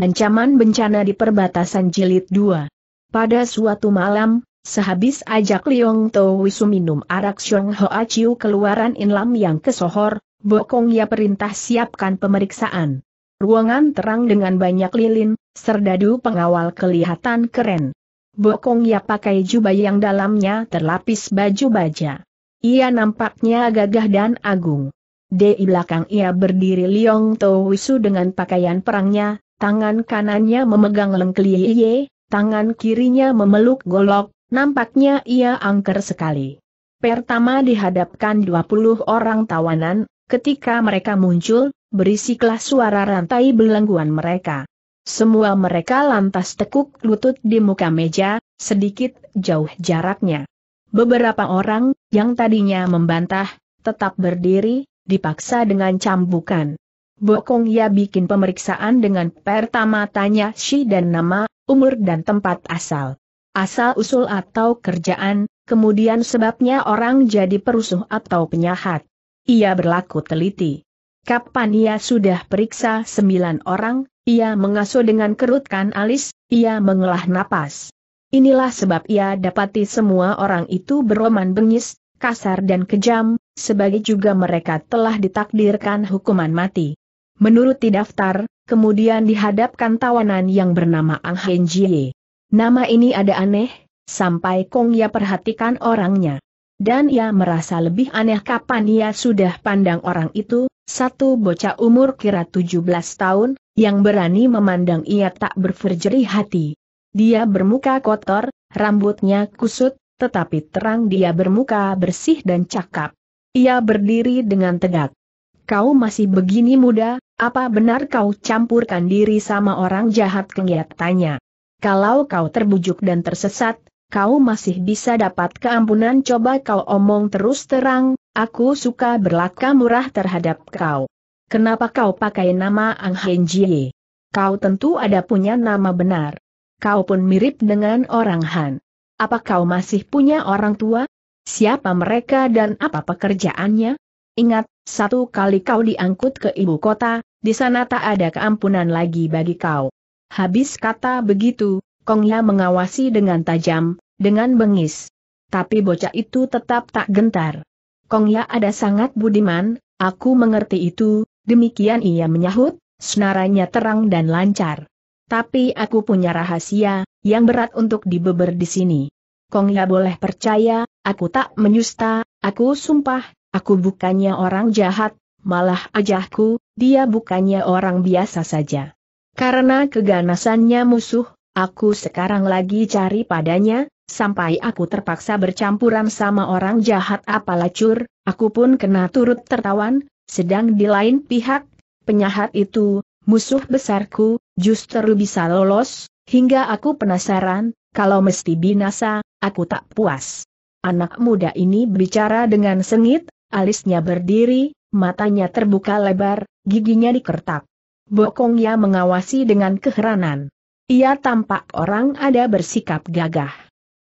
Ancaman Bencana di Perbatasan Jilid 2 Pada suatu malam, sehabis ajak Liong To Wisu minum arak Xiong Ho Aciu keluaran Inlam yang kesohor, Bokong ya perintah siapkan pemeriksaan. Ruangan terang dengan banyak lilin, serdadu pengawal kelihatan keren. Bokong ya pakai jubah yang dalamnya terlapis baju baja. Ia nampaknya gagah dan agung. Di belakang ia berdiri Liong To Wisu dengan pakaian perangnya, Tangan kanannya memegang lengkliye, tangan kirinya memeluk golok, nampaknya ia angker sekali. Pertama dihadapkan 20 orang tawanan, ketika mereka muncul, berisiklah suara rantai belengguan mereka. Semua mereka lantas tekuk lutut di muka meja, sedikit jauh jaraknya. Beberapa orang, yang tadinya membantah, tetap berdiri, dipaksa dengan cambukan. Bokong ya bikin pemeriksaan dengan pertama tanya si dan nama, umur dan tempat asal. Asal-usul atau kerjaan, kemudian sebabnya orang jadi perusuh atau penyahat. Ia berlaku teliti. Kapan ia sudah periksa sembilan orang, ia mengasuh dengan kerutkan alis, ia mengelah napas. Inilah sebab ia dapati semua orang itu beroman bengis, kasar dan kejam, sebagai juga mereka telah ditakdirkan hukuman mati. Menuruti daftar, kemudian dihadapkan tawanan yang bernama Ang Hen Jie. Nama ini ada aneh, sampai Kong Ya perhatikan orangnya. Dan ia merasa lebih aneh kapan ia sudah pandang orang itu, satu bocah umur kira 17 tahun, yang berani memandang ia tak berfirjeri hati. Dia bermuka kotor, rambutnya kusut, tetapi terang dia bermuka bersih dan cakap. Ia berdiri dengan tegak kau masih begini muda, apa benar kau campurkan diri sama orang jahat Kengiat tanya. Kalau kau terbujuk dan tersesat, kau masih bisa dapat keampunan coba kau omong terus terang, aku suka berlaka murah terhadap kau. Kenapa kau pakai nama Ang Hen Jie? Kau tentu ada punya nama benar. Kau pun mirip dengan orang Han. Apa kau masih punya orang tua? Siapa mereka dan apa pekerjaannya? Ingat, satu kali kau diangkut ke ibu kota, di sana tak ada keampunan lagi bagi kau. Habis kata begitu, Kongya mengawasi dengan tajam, dengan bengis. Tapi bocah itu tetap tak gentar. Kongya ada sangat budiman, aku mengerti itu, demikian ia menyahut, senaranya terang dan lancar. Tapi aku punya rahasia, yang berat untuk dibeber di sini. Kongya boleh percaya, aku tak menyusta, aku sumpah, Aku bukannya orang jahat, malah ajahku, dia bukannya orang biasa saja. Karena keganasannya musuh, aku sekarang lagi cari padanya, sampai aku terpaksa bercampuran sama orang jahat apalacur, aku pun kena turut tertawan, sedang di lain pihak, penyahat itu, musuh besarku, justru bisa lolos, hingga aku penasaran, kalau mesti binasa, aku tak puas. Anak muda ini bicara dengan sengit, Alisnya berdiri, matanya terbuka lebar, giginya dikertak. Bokongnya mengawasi dengan keheranan. Ia tampak orang ada bersikap gagah.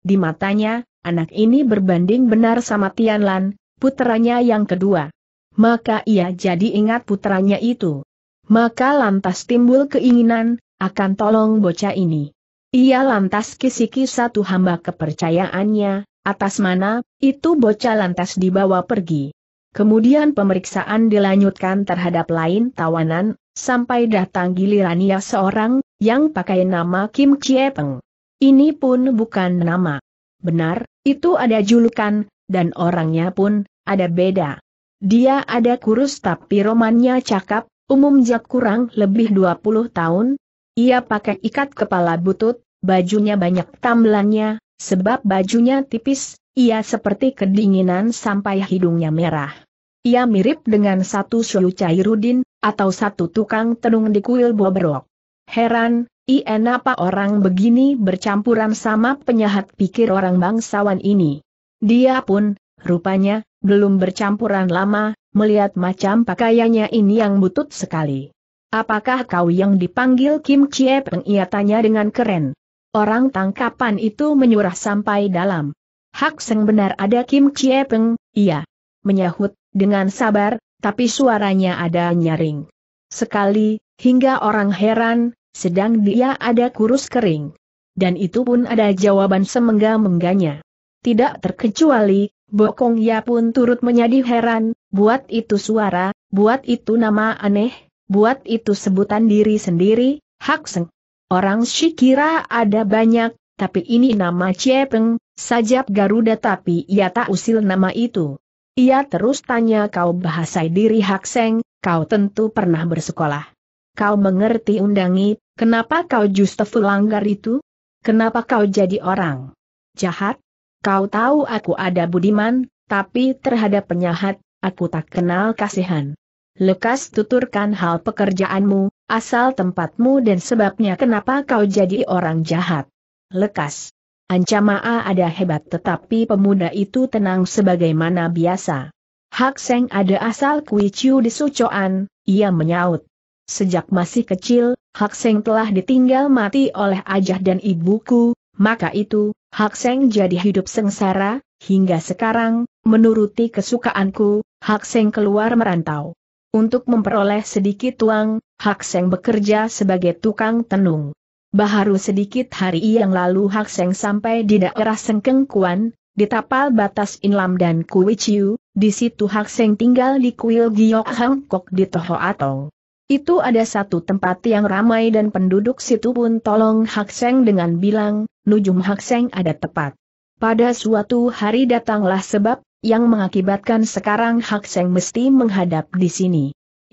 Di matanya, anak ini berbanding benar sama Tianlan, putranya yang kedua. Maka ia jadi ingat putranya itu. Maka lantas timbul keinginan, akan tolong bocah ini. Ia lantas kisiki satu hamba kepercayaannya, atas mana, itu bocah lantas dibawa pergi. Kemudian pemeriksaan dilanjutkan terhadap lain tawanan, sampai datang gilirannya seorang, yang pakai nama Kim Chie Peng. Ini pun bukan nama. Benar, itu ada julukan, dan orangnya pun, ada beda. Dia ada kurus tapi romannya cakap, umum jak kurang lebih 20 tahun. Ia pakai ikat kepala butut, bajunya banyak tamblannya, sebab bajunya tipis, ia seperti kedinginan sampai hidungnya merah. Ia mirip dengan satu Syu Cairudin, atau satu tukang tenung di kuil Bobrok. Heran, Ien apa orang begini bercampuran sama penyahat pikir orang bangsawan ini. Dia pun, rupanya, belum bercampuran lama, melihat macam pakaiannya ini yang butut sekali. Apakah kau yang dipanggil Kim Chie Peng? Ia tanya dengan keren. Orang tangkapan itu menyurah sampai dalam. Hak Seng benar ada Kim Chie Peng, iya. Menyahut, dengan sabar, tapi suaranya ada nyaring. Sekali, hingga orang heran, sedang dia ada kurus kering. Dan itu pun ada jawaban semengga-mengganya. Tidak terkecuali, Bokong Ya pun turut menjadi heran, buat itu suara, buat itu nama aneh, buat itu sebutan diri sendiri, hak Hakseng. Orang Shikira ada banyak, tapi ini nama Cepeng, sajab Garuda tapi ia tak usil nama itu. Ia terus tanya kau bahasai diri Hak Seng, kau tentu pernah bersekolah. Kau mengerti undangi, kenapa kau justru langgar itu? Kenapa kau jadi orang jahat? Kau tahu aku ada budiman, tapi terhadap penyahat, aku tak kenal kasihan. Lekas tuturkan hal pekerjaanmu, asal tempatmu dan sebabnya kenapa kau jadi orang jahat. Lekas. Ancamaa ada hebat tetapi pemuda itu tenang sebagaimana biasa. Hak Seng ada asal Kui Chiu di Sucoan, ia menyaut. Sejak masih kecil, Hak Seng telah ditinggal mati oleh ajah dan ibuku, maka itu, Hak Seng jadi hidup sengsara, hingga sekarang, menuruti kesukaanku, Hak Seng keluar merantau. Untuk memperoleh sedikit uang, Hak Seng bekerja sebagai tukang tenung. Baharu sedikit hari yang lalu Hak Seng sampai di daerah Sengkeng Kuan, di tapal batas Inlam dan Kui Chiu, di situ Hak Seng tinggal di kuil Giok Kok di Toho Atong. Itu ada satu tempat yang ramai dan penduduk situ pun tolong Hak Seng dengan bilang, Nujum Hak Seng ada tepat. Pada suatu hari datanglah sebab, yang mengakibatkan sekarang Hak Seng mesti menghadap di sini.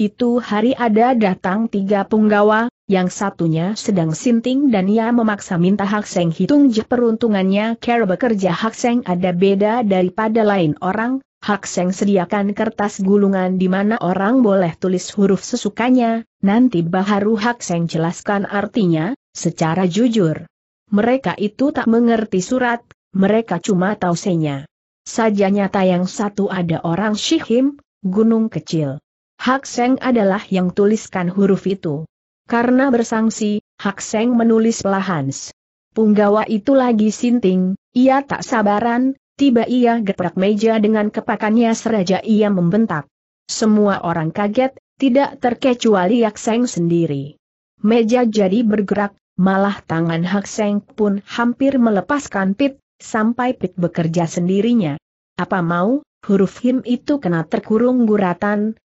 Itu hari ada datang tiga punggawa, yang satunya sedang sinting dan ia memaksa minta Hak Seng hitung je peruntungannya cara bekerja Hak Seng ada beda daripada lain orang, Hak Seng sediakan kertas gulungan di mana orang boleh tulis huruf sesukanya, nanti baharu Hak Seng jelaskan artinya, secara jujur. Mereka itu tak mengerti surat, mereka cuma tahu senya. Saja nyata yang satu ada orang Shihim, gunung kecil. Hak Seng adalah yang tuliskan huruf itu. Karena bersangsi, Hak Seng menulis pelahans. Punggawa itu lagi sinting, ia tak sabaran, tiba ia geprak meja dengan kepakannya seraja ia membentak. Semua orang kaget, tidak terkecuali Hak Seng sendiri. Meja jadi bergerak, malah tangan Hak Seng pun hampir melepaskan pit, sampai pit bekerja sendirinya. Apa mau, huruf him itu kena terkurung guratan,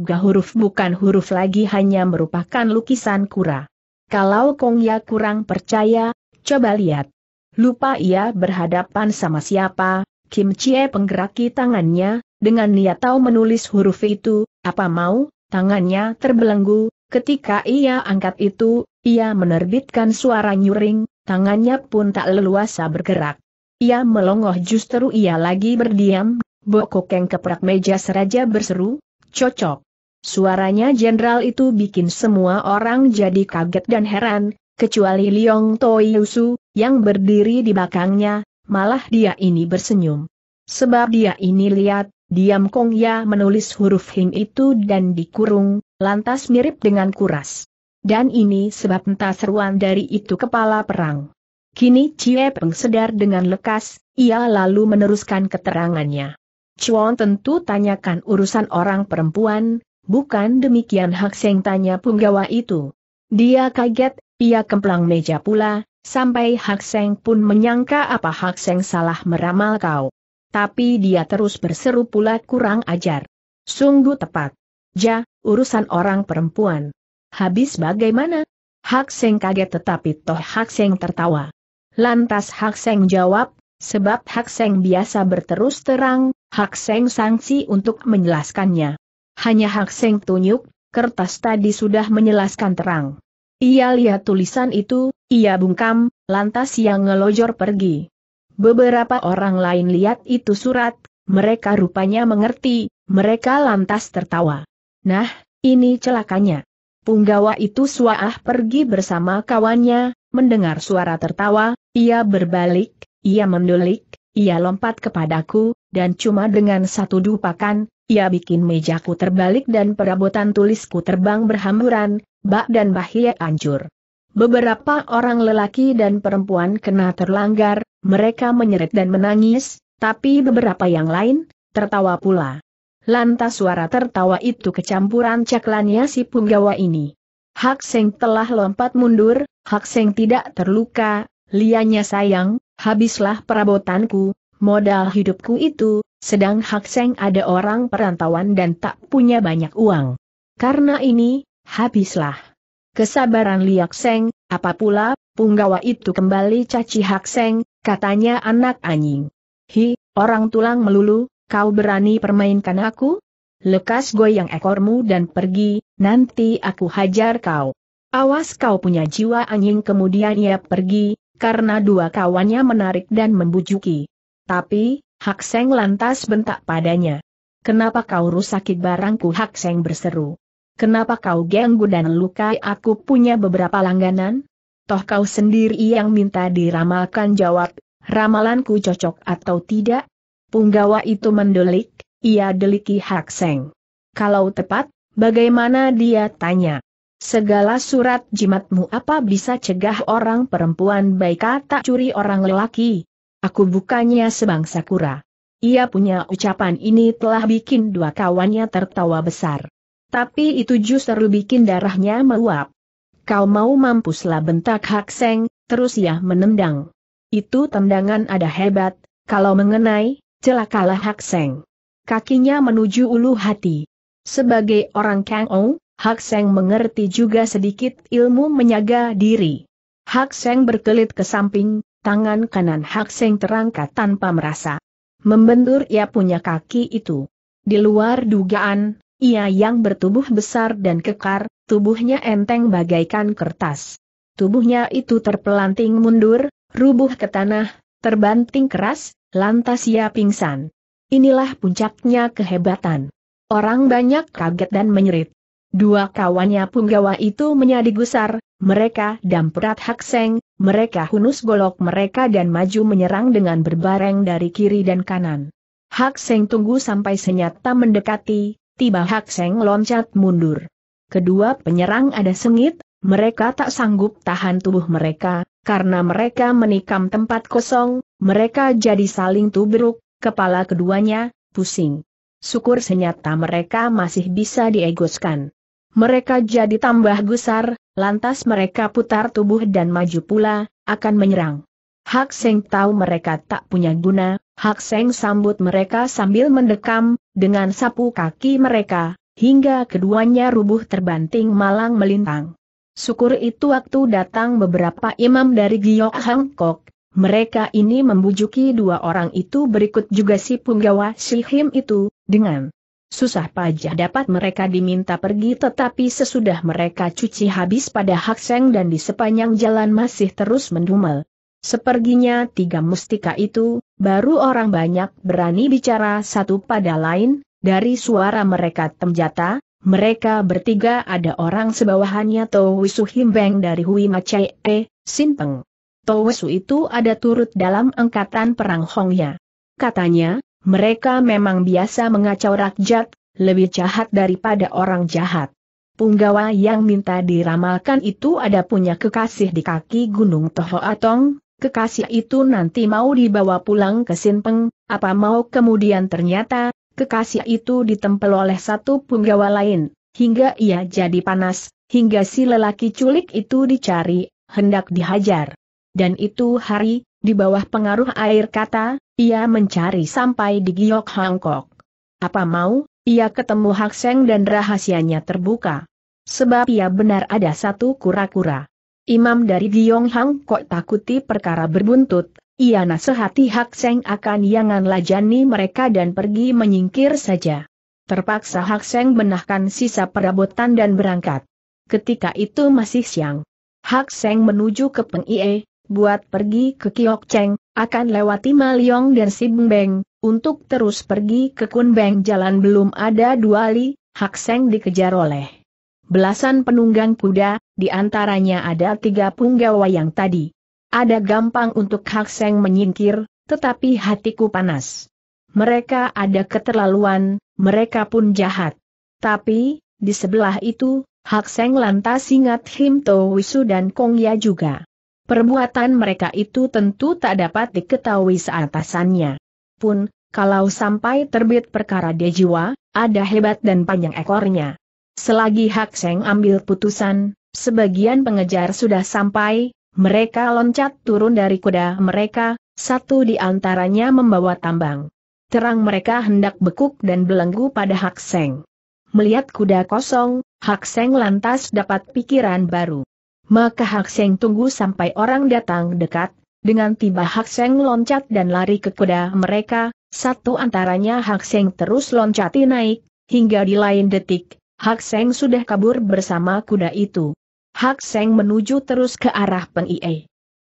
ga huruf bukan huruf lagi hanya merupakan lukisan kura. Kalau Kong Ya kurang percaya, coba lihat. Lupa ia berhadapan sama siapa, Kim Chie penggeraki tangannya, dengan niat tahu menulis huruf itu, apa mau, tangannya terbelenggu, ketika ia angkat itu, ia menerbitkan suara nyuring, tangannya pun tak leluasa bergerak. Ia melongoh justru ia lagi berdiam, Bokokeng keprak meja seraja berseru, Cocok. Suaranya jenderal itu bikin semua orang jadi kaget dan heran, kecuali Liong Toyusu, yang berdiri di belakangnya, malah dia ini bersenyum. Sebab dia ini lihat, diam Kong Ya menulis huruf him itu dan dikurung, lantas mirip dengan kuras. Dan ini sebab entah seruan dari itu kepala perang. Kini Cie Peng sedar dengan lekas, ia lalu meneruskan keterangannya. Chuan tentu tanyakan urusan orang perempuan, bukan demikian Hak Seng tanya punggawa itu. Dia kaget, ia kemplang meja pula, sampai Hak Seng pun menyangka apa Hak Seng salah meramal kau. Tapi dia terus berseru pula kurang ajar. Sungguh tepat. Ja, urusan orang perempuan. Habis bagaimana? Hak Seng kaget tetapi toh Hak Seng tertawa. Lantas Hak Seng jawab, Sebab Hak Seng biasa berterus terang, Hak Seng sanksi untuk menjelaskannya. Hanya Hak Seng tunjuk, kertas tadi sudah menjelaskan terang. Ia lihat tulisan itu, ia bungkam, lantas yang ngelojor pergi. Beberapa orang lain lihat itu surat, mereka rupanya mengerti, mereka lantas tertawa. Nah, ini celakanya. Punggawa itu suah pergi bersama kawannya, mendengar suara tertawa, ia berbalik, ia mendulik, ia lompat kepadaku, dan cuma dengan satu dupakan, ia bikin mejaku terbalik dan perabotan tulisku terbang berhamburan, bak dan bahia hancur. Beberapa orang lelaki dan perempuan kena terlanggar, mereka menyeret dan menangis, tapi beberapa yang lain, tertawa pula. Lantas suara tertawa itu kecampuran ceklannya si punggawa ini. Hak Seng telah lompat mundur, Hak Seng tidak terluka, lianya sayang, habislah perabotanku, modal hidupku itu, sedang Hak Seng ada orang perantauan dan tak punya banyak uang. Karena ini, habislah. Kesabaran Liak Seng, apa pula, punggawa itu kembali caci Hak Seng, katanya anak anjing. Hi, orang tulang melulu, kau berani permainkan aku? Lekas goyang ekormu dan pergi, nanti aku hajar kau. Awas kau punya jiwa anjing kemudian ia pergi, karena dua kawannya menarik dan membujuki. Tapi, Hak Seng lantas bentak padanya. Kenapa kau rusaki barangku Hak Seng berseru. Kenapa kau ganggu dan lukai aku punya beberapa langganan? Toh kau sendiri yang minta diramalkan jawab, ramalanku cocok atau tidak? Punggawa itu mendelik, ia deliki Hak Seng. Kalau tepat, bagaimana dia tanya? Segala surat jimatmu apa bisa cegah orang perempuan baik tak curi orang lelaki? Aku bukannya sebangsa kura. Ia punya ucapan ini telah bikin dua kawannya tertawa besar. Tapi itu justru bikin darahnya meluap. Kau mau mampuslah bentak Hak Seng, terus ia menendang. Itu tendangan ada hebat, kalau mengenai, celakalah Hak Seng. Kakinya menuju ulu hati. Sebagai orang Kang Ong, Hak Seng mengerti juga sedikit ilmu menyaga diri. Hak Seng berkelit ke samping, tangan kanan Hak Seng terangkat tanpa merasa. Membentur ia punya kaki itu. Di luar dugaan, ia yang bertubuh besar dan kekar, tubuhnya enteng bagaikan kertas. Tubuhnya itu terpelanting mundur, rubuh ke tanah, terbanting keras, lantas ia pingsan. Inilah puncaknya kehebatan. Orang banyak kaget dan menyerit. Dua kawannya punggawa itu menyadi gusar, mereka damperat seng, mereka hunus golok mereka dan maju menyerang dengan berbareng dari kiri dan kanan. Hak seng tunggu sampai senyata mendekati, tiba hak seng loncat mundur. Kedua penyerang ada sengit, mereka tak sanggup tahan tubuh mereka, karena mereka menikam tempat kosong, mereka jadi saling tubruk, kepala keduanya, pusing. Syukur senyata mereka masih bisa diegoskan. Mereka jadi tambah gusar, lantas mereka putar tubuh dan maju pula, akan menyerang. Hak Seng tahu mereka tak punya guna, Hak Seng sambut mereka sambil mendekam, dengan sapu kaki mereka, hingga keduanya rubuh terbanting malang melintang. Syukur itu waktu datang beberapa imam dari Giok Hangkok, mereka ini membujuki dua orang itu berikut juga si punggawa Sihim itu, dengan susah payah dapat mereka diminta pergi tetapi sesudah mereka cuci habis pada hak Seng dan di sepanjang jalan masih terus mendumel. Seperginya tiga mustika itu, baru orang banyak berani bicara satu pada lain, dari suara mereka temjata, mereka bertiga ada orang sebawahannya Towesu Himbeng dari Hui Macai E, Sinpeng. Towesu itu ada turut dalam angkatan perang Hongya. Katanya, mereka memang biasa mengacau rakyat, lebih jahat daripada orang jahat. Punggawa yang minta diramalkan itu ada punya kekasih di kaki Gunung Toho Atong, kekasih itu nanti mau dibawa pulang ke Sinpeng, apa mau kemudian ternyata, kekasih itu ditempel oleh satu punggawa lain, hingga ia jadi panas, hingga si lelaki culik itu dicari, hendak dihajar. Dan itu hari, di bawah pengaruh air kata, ia mencari sampai di Giok Hangkok. Apa mau, ia ketemu Hak Seng dan rahasianya terbuka. Sebab ia benar ada satu kura-kura. Imam dari Giong Hangkok takuti perkara berbuntut, ia nasihati Hak Seng akan jangan lajani mereka dan pergi menyingkir saja. Terpaksa Hak Seng benahkan sisa perabotan dan berangkat. Ketika itu masih siang. Hak Seng menuju ke Peng Ie, buat pergi ke Kiok Cheng, akan lewati Maliong dan Beng, untuk terus pergi ke Kunbeng jalan belum ada dua li, Hak Seng dikejar oleh belasan penunggang kuda, di antaranya ada tiga punggawa yang tadi. Ada gampang untuk Hak Seng menyingkir, tetapi hatiku panas. Mereka ada keterlaluan, mereka pun jahat. Tapi, di sebelah itu, Hak Seng lantas ingat Himto Wisu dan Kong Ya juga. Perbuatan mereka itu tentu tak dapat diketahui seatasannya. Pun, kalau sampai terbit perkara dia jiwa, ada hebat dan panjang ekornya. Selagi Hak Seng ambil putusan, sebagian pengejar sudah sampai, mereka loncat turun dari kuda mereka, satu di antaranya membawa tambang. Terang mereka hendak bekuk dan belenggu pada Hak Seng. Melihat kuda kosong, Hak Seng lantas dapat pikiran baru. Maka Hak Seng tunggu sampai orang datang dekat, dengan tiba Hak Seng loncat dan lari ke kuda mereka, satu antaranya Hak Seng terus loncati naik, hingga di lain detik, Hak Seng sudah kabur bersama kuda itu. Hak Seng menuju terus ke arah Peng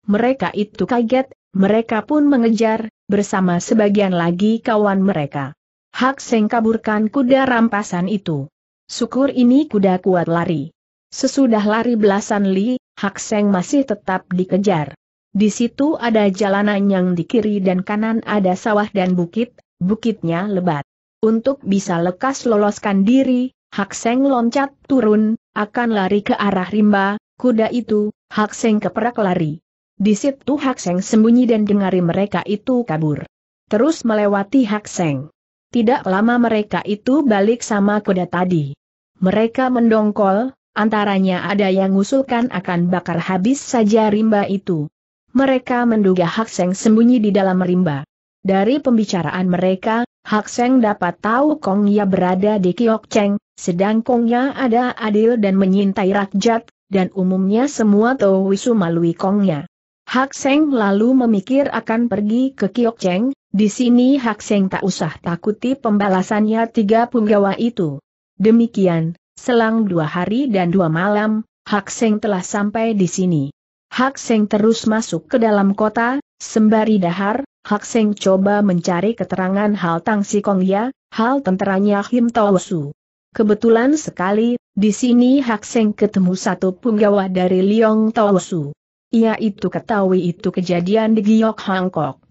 Mereka itu kaget, mereka pun mengejar, bersama sebagian lagi kawan mereka. Hak Seng kaburkan kuda rampasan itu. Syukur ini kuda kuat lari. Sesudah lari belasan li, Hak Seng masih tetap dikejar. Di situ ada jalanan yang di kiri dan kanan ada sawah dan bukit, bukitnya lebat. Untuk bisa lekas loloskan diri, Hak Seng loncat turun, akan lari ke arah rimba, kuda itu, Hak Seng keperak lari. Di situ Hak Seng sembunyi dan dengari mereka itu kabur. Terus melewati Hak Seng. Tidak lama mereka itu balik sama kuda tadi. Mereka mendongkol, Antaranya ada yang mengusulkan akan bakar habis saja rimba itu. Mereka menduga Hak Seng sembunyi di dalam rimba. Dari pembicaraan mereka, Hak Seng dapat tahu Kong Ya berada di Kiok Cheng, sedang Kong Ya ada adil dan menyintai rakyat, dan umumnya semua wisu malui Kong Ya. Hak Seng lalu memikir akan pergi ke Kiok Cheng, di sini Hak Seng tak usah takuti pembalasannya tiga punggawa itu. Demikian, Selang dua hari dan dua malam, Hak Seng telah sampai di sini. Hak Seng terus masuk ke dalam kota, sembari dahar, Hak Seng coba mencari keterangan hal Tang Si Kong Ya, hal tenteranya Him Tau Su. Kebetulan sekali, di sini Hak Seng ketemu satu punggawa dari Liong Tau Su. Ia itu ketahui itu kejadian di Giok Hangkok.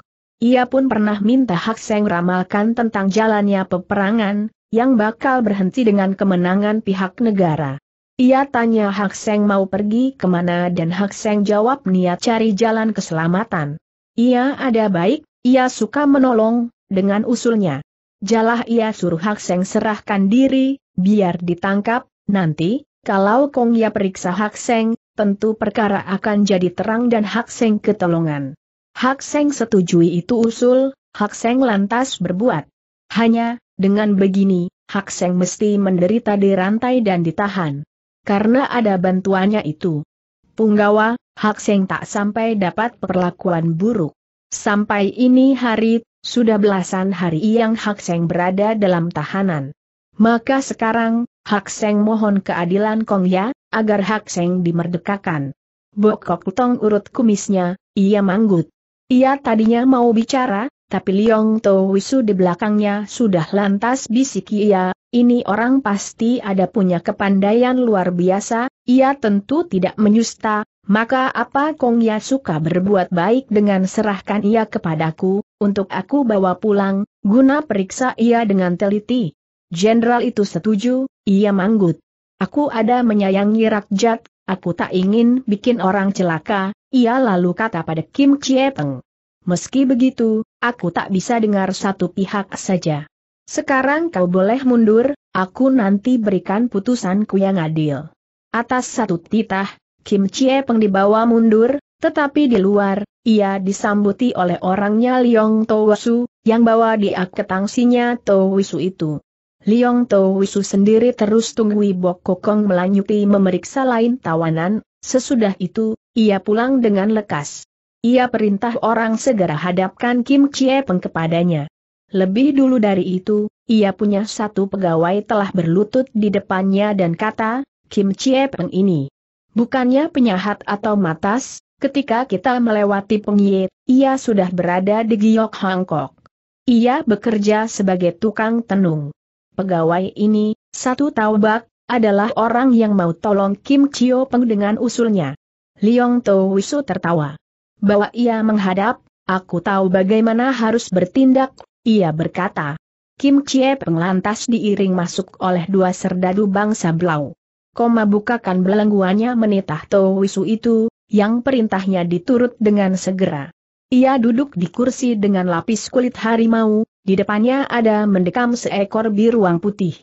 Ia pun pernah minta Hak Seng ramalkan tentang jalannya peperangan, yang bakal berhenti dengan kemenangan pihak negara. Ia tanya Hak Seng mau pergi kemana dan Hak Seng jawab niat cari jalan keselamatan. Ia ada baik, ia suka menolong, dengan usulnya. Jalah ia suruh Hak Seng serahkan diri, biar ditangkap, nanti, kalau Kong ia periksa Hak Seng, tentu perkara akan jadi terang dan Hak Seng ketolongan. Hak Seng setujui itu usul, Hak Seng lantas berbuat. Hanya, dengan begini, Hak Seng mesti menderita dirantai dan ditahan. Karena ada bantuannya itu. Punggawa, Hak Seng tak sampai dapat perlakuan buruk. Sampai ini hari, sudah belasan hari yang Hak Seng berada dalam tahanan. Maka sekarang, Hak Seng mohon keadilan Kong Ya, agar Hak Seng dimerdekakan. Bokok Tong urut kumisnya, ia manggut. Ia tadinya mau bicara, tapi Liong Tau Wisu di belakangnya sudah lantas siki ia, ini orang pasti ada punya kepandaian luar biasa, ia tentu tidak menyusta, maka apa Kong Ya suka berbuat baik dengan serahkan ia kepadaku, untuk aku bawa pulang, guna periksa ia dengan teliti. Jenderal itu setuju, ia manggut. Aku ada menyayangi Rakjat. aku tak ingin bikin orang celaka, ia lalu kata pada Kim Chie Peng. Meski begitu, aku tak bisa dengar satu pihak saja. Sekarang kau boleh mundur, aku nanti berikan putusanku yang adil. Atas satu titah, Kim Chie Peng dibawa mundur, tetapi di luar, ia disambuti oleh orangnya Liong Towasu, yang bawa dia ke tangsinya Towisu itu. Liong Towisu sendiri terus tunggui Bok Kokong melanjuti memeriksa lain tawanan, sesudah itu, ia pulang dengan lekas. Ia perintah orang segera hadapkan Kim Chie Peng kepadanya. Lebih dulu dari itu, ia punya satu pegawai telah berlutut di depannya dan kata, Kim Chie Peng ini. Bukannya penyahat atau matas, ketika kita melewati Pengye, ia sudah berada di Giok Hangkok. Ia bekerja sebagai tukang tenung. Pegawai ini, satu taubak, adalah orang yang mau tolong Kim Chio Peng dengan usulnya. Liong To Wisu tertawa bahwa ia menghadap, aku tahu bagaimana harus bertindak, ia berkata. Kim Chie Peng lantas diiring masuk oleh dua serdadu bangsa Blau. Koma bukakan belengguannya menitah To Wisu itu, yang perintahnya diturut dengan segera. Ia duduk di kursi dengan lapis kulit harimau, di depannya ada mendekam seekor biruang putih.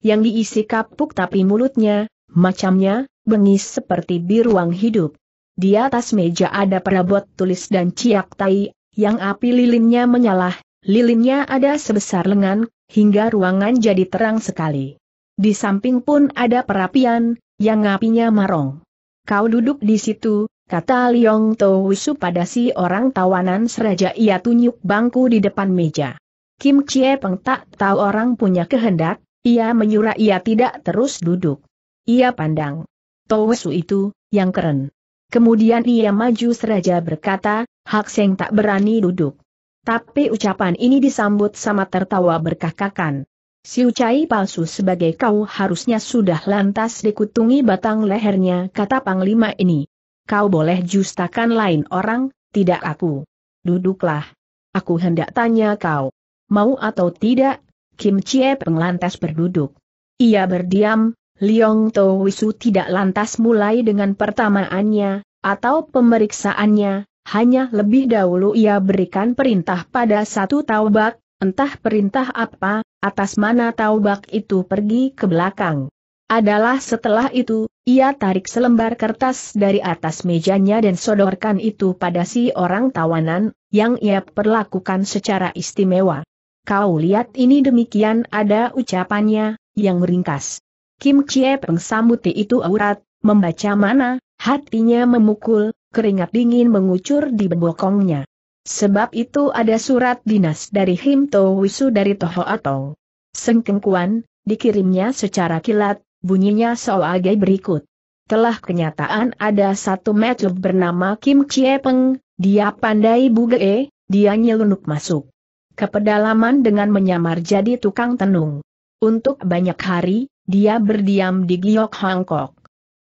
Yang diisi kapuk tapi mulutnya, macamnya, bengis seperti biruang hidup. Di atas meja ada perabot tulis dan ciak tai, yang api lilinnya menyala. lilinnya ada sebesar lengan, hingga ruangan jadi terang sekali. Di samping pun ada perapian, yang apinya marong. Kau duduk di situ, kata Liong Wisu pada si orang tawanan seraja ia tunjuk bangku di depan meja. Kim Chie Peng tak tahu orang punya kehendak, ia menyuruh ia tidak terus duduk. Ia pandang. Wisu itu, yang keren. Kemudian ia maju seraja berkata, Hak Seng tak berani duduk. Tapi ucapan ini disambut sama tertawa berkakakan. Si Ucai palsu sebagai kau harusnya sudah lantas dikutungi batang lehernya kata Panglima ini. Kau boleh justakan lain orang, tidak aku. Duduklah. Aku hendak tanya kau. Mau atau tidak, Kim Chie Peng berduduk. Ia berdiam, Liong To Wisu tidak lantas mulai dengan pertamaannya, atau pemeriksaannya, hanya lebih dahulu ia berikan perintah pada satu taubak, entah perintah apa, atas mana taubak itu pergi ke belakang. Adalah setelah itu, ia tarik selembar kertas dari atas mejanya dan sodorkan itu pada si orang tawanan, yang ia perlakukan secara istimewa. Kau lihat ini demikian ada ucapannya, yang ringkas. Kim Chie Peng sambuti itu aurat, membaca mana, hatinya memukul, keringat dingin mengucur di bokongnya. Sebab itu ada surat dinas dari Himto Wisu dari Toho atau Sengkengkuan, dikirimnya secara kilat, bunyinya sebagai berikut. Telah kenyataan ada satu matchup bernama Kim Chie Peng, dia pandai buge, dia nyelunuk masuk ke pedalaman dengan menyamar jadi tukang tenung. Untuk banyak hari, dia berdiam di Giok Hangkok.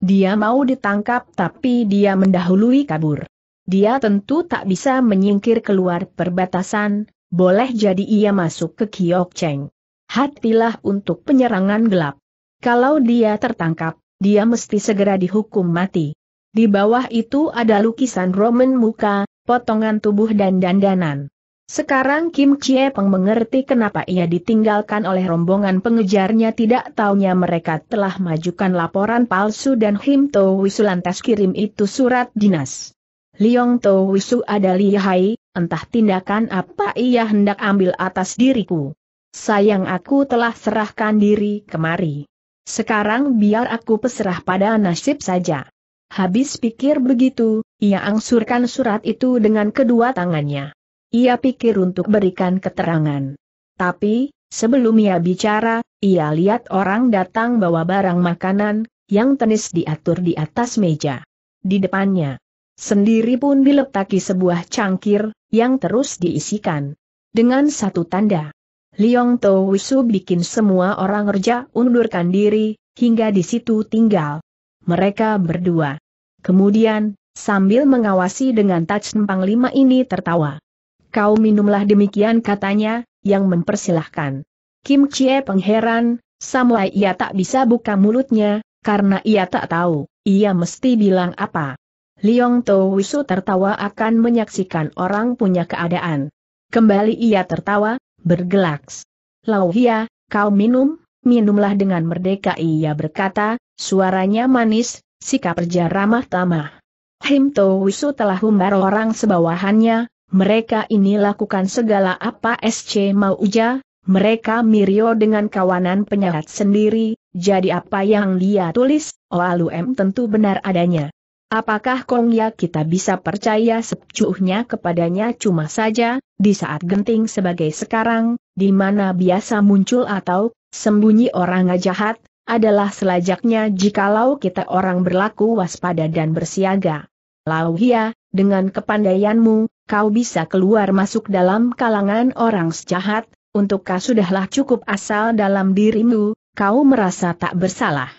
Dia mau ditangkap tapi dia mendahului kabur. Dia tentu tak bisa menyingkir keluar perbatasan, boleh jadi ia masuk ke Giok Cheng. Hatilah untuk penyerangan gelap. Kalau dia tertangkap, dia mesti segera dihukum mati. Di bawah itu ada lukisan Roman muka, potongan tubuh dan dandanan. Sekarang Kim Chie Peng mengerti kenapa ia ditinggalkan oleh rombongan pengejarnya tidak taunya mereka telah majukan laporan palsu dan Him To Wisu lantas kirim itu surat dinas. Liong To Wisu ada lihai, entah tindakan apa ia hendak ambil atas diriku. Sayang aku telah serahkan diri kemari. Sekarang biar aku peserah pada nasib saja. Habis pikir begitu, ia angsurkan surat itu dengan kedua tangannya. Ia pikir untuk berikan keterangan. Tapi, sebelum ia bicara, ia lihat orang datang bawa barang makanan, yang tenis diatur di atas meja. Di depannya, sendiri pun diletaki sebuah cangkir, yang terus diisikan. Dengan satu tanda, Liong To Wisu bikin semua orang kerja undurkan diri, hingga di situ tinggal. Mereka berdua. Kemudian, sambil mengawasi dengan touch nempang lima ini tertawa. Kau minumlah demikian katanya, yang mempersilahkan. Kim Chie pengheran, samurai ia tak bisa buka mulutnya, karena ia tak tahu, ia mesti bilang apa. Liong To Wisu tertawa akan menyaksikan orang punya keadaan. Kembali ia tertawa, bergelaks. Lau Hia, kau minum, minumlah dengan merdeka ia berkata, suaranya manis, sikap kerja ramah tamah. Him To Wisu telah humbar orang sebawahannya, mereka ini lakukan segala apa SC mau uja, mereka mirio dengan kawanan penyahat sendiri, jadi apa yang dia tulis, Oalu M tentu benar adanya. Apakah Kong ya kita bisa percaya secuhnya kepadanya cuma saja, di saat genting sebagai sekarang, di mana biasa muncul atau sembunyi orang jahat, adalah selajaknya jikalau kita orang berlaku waspada dan bersiaga. Lauhia, dengan kepandaianmu, kau bisa keluar masuk dalam kalangan orang sejahat, Untuk kau sudahlah cukup asal dalam dirimu, kau merasa tak bersalah.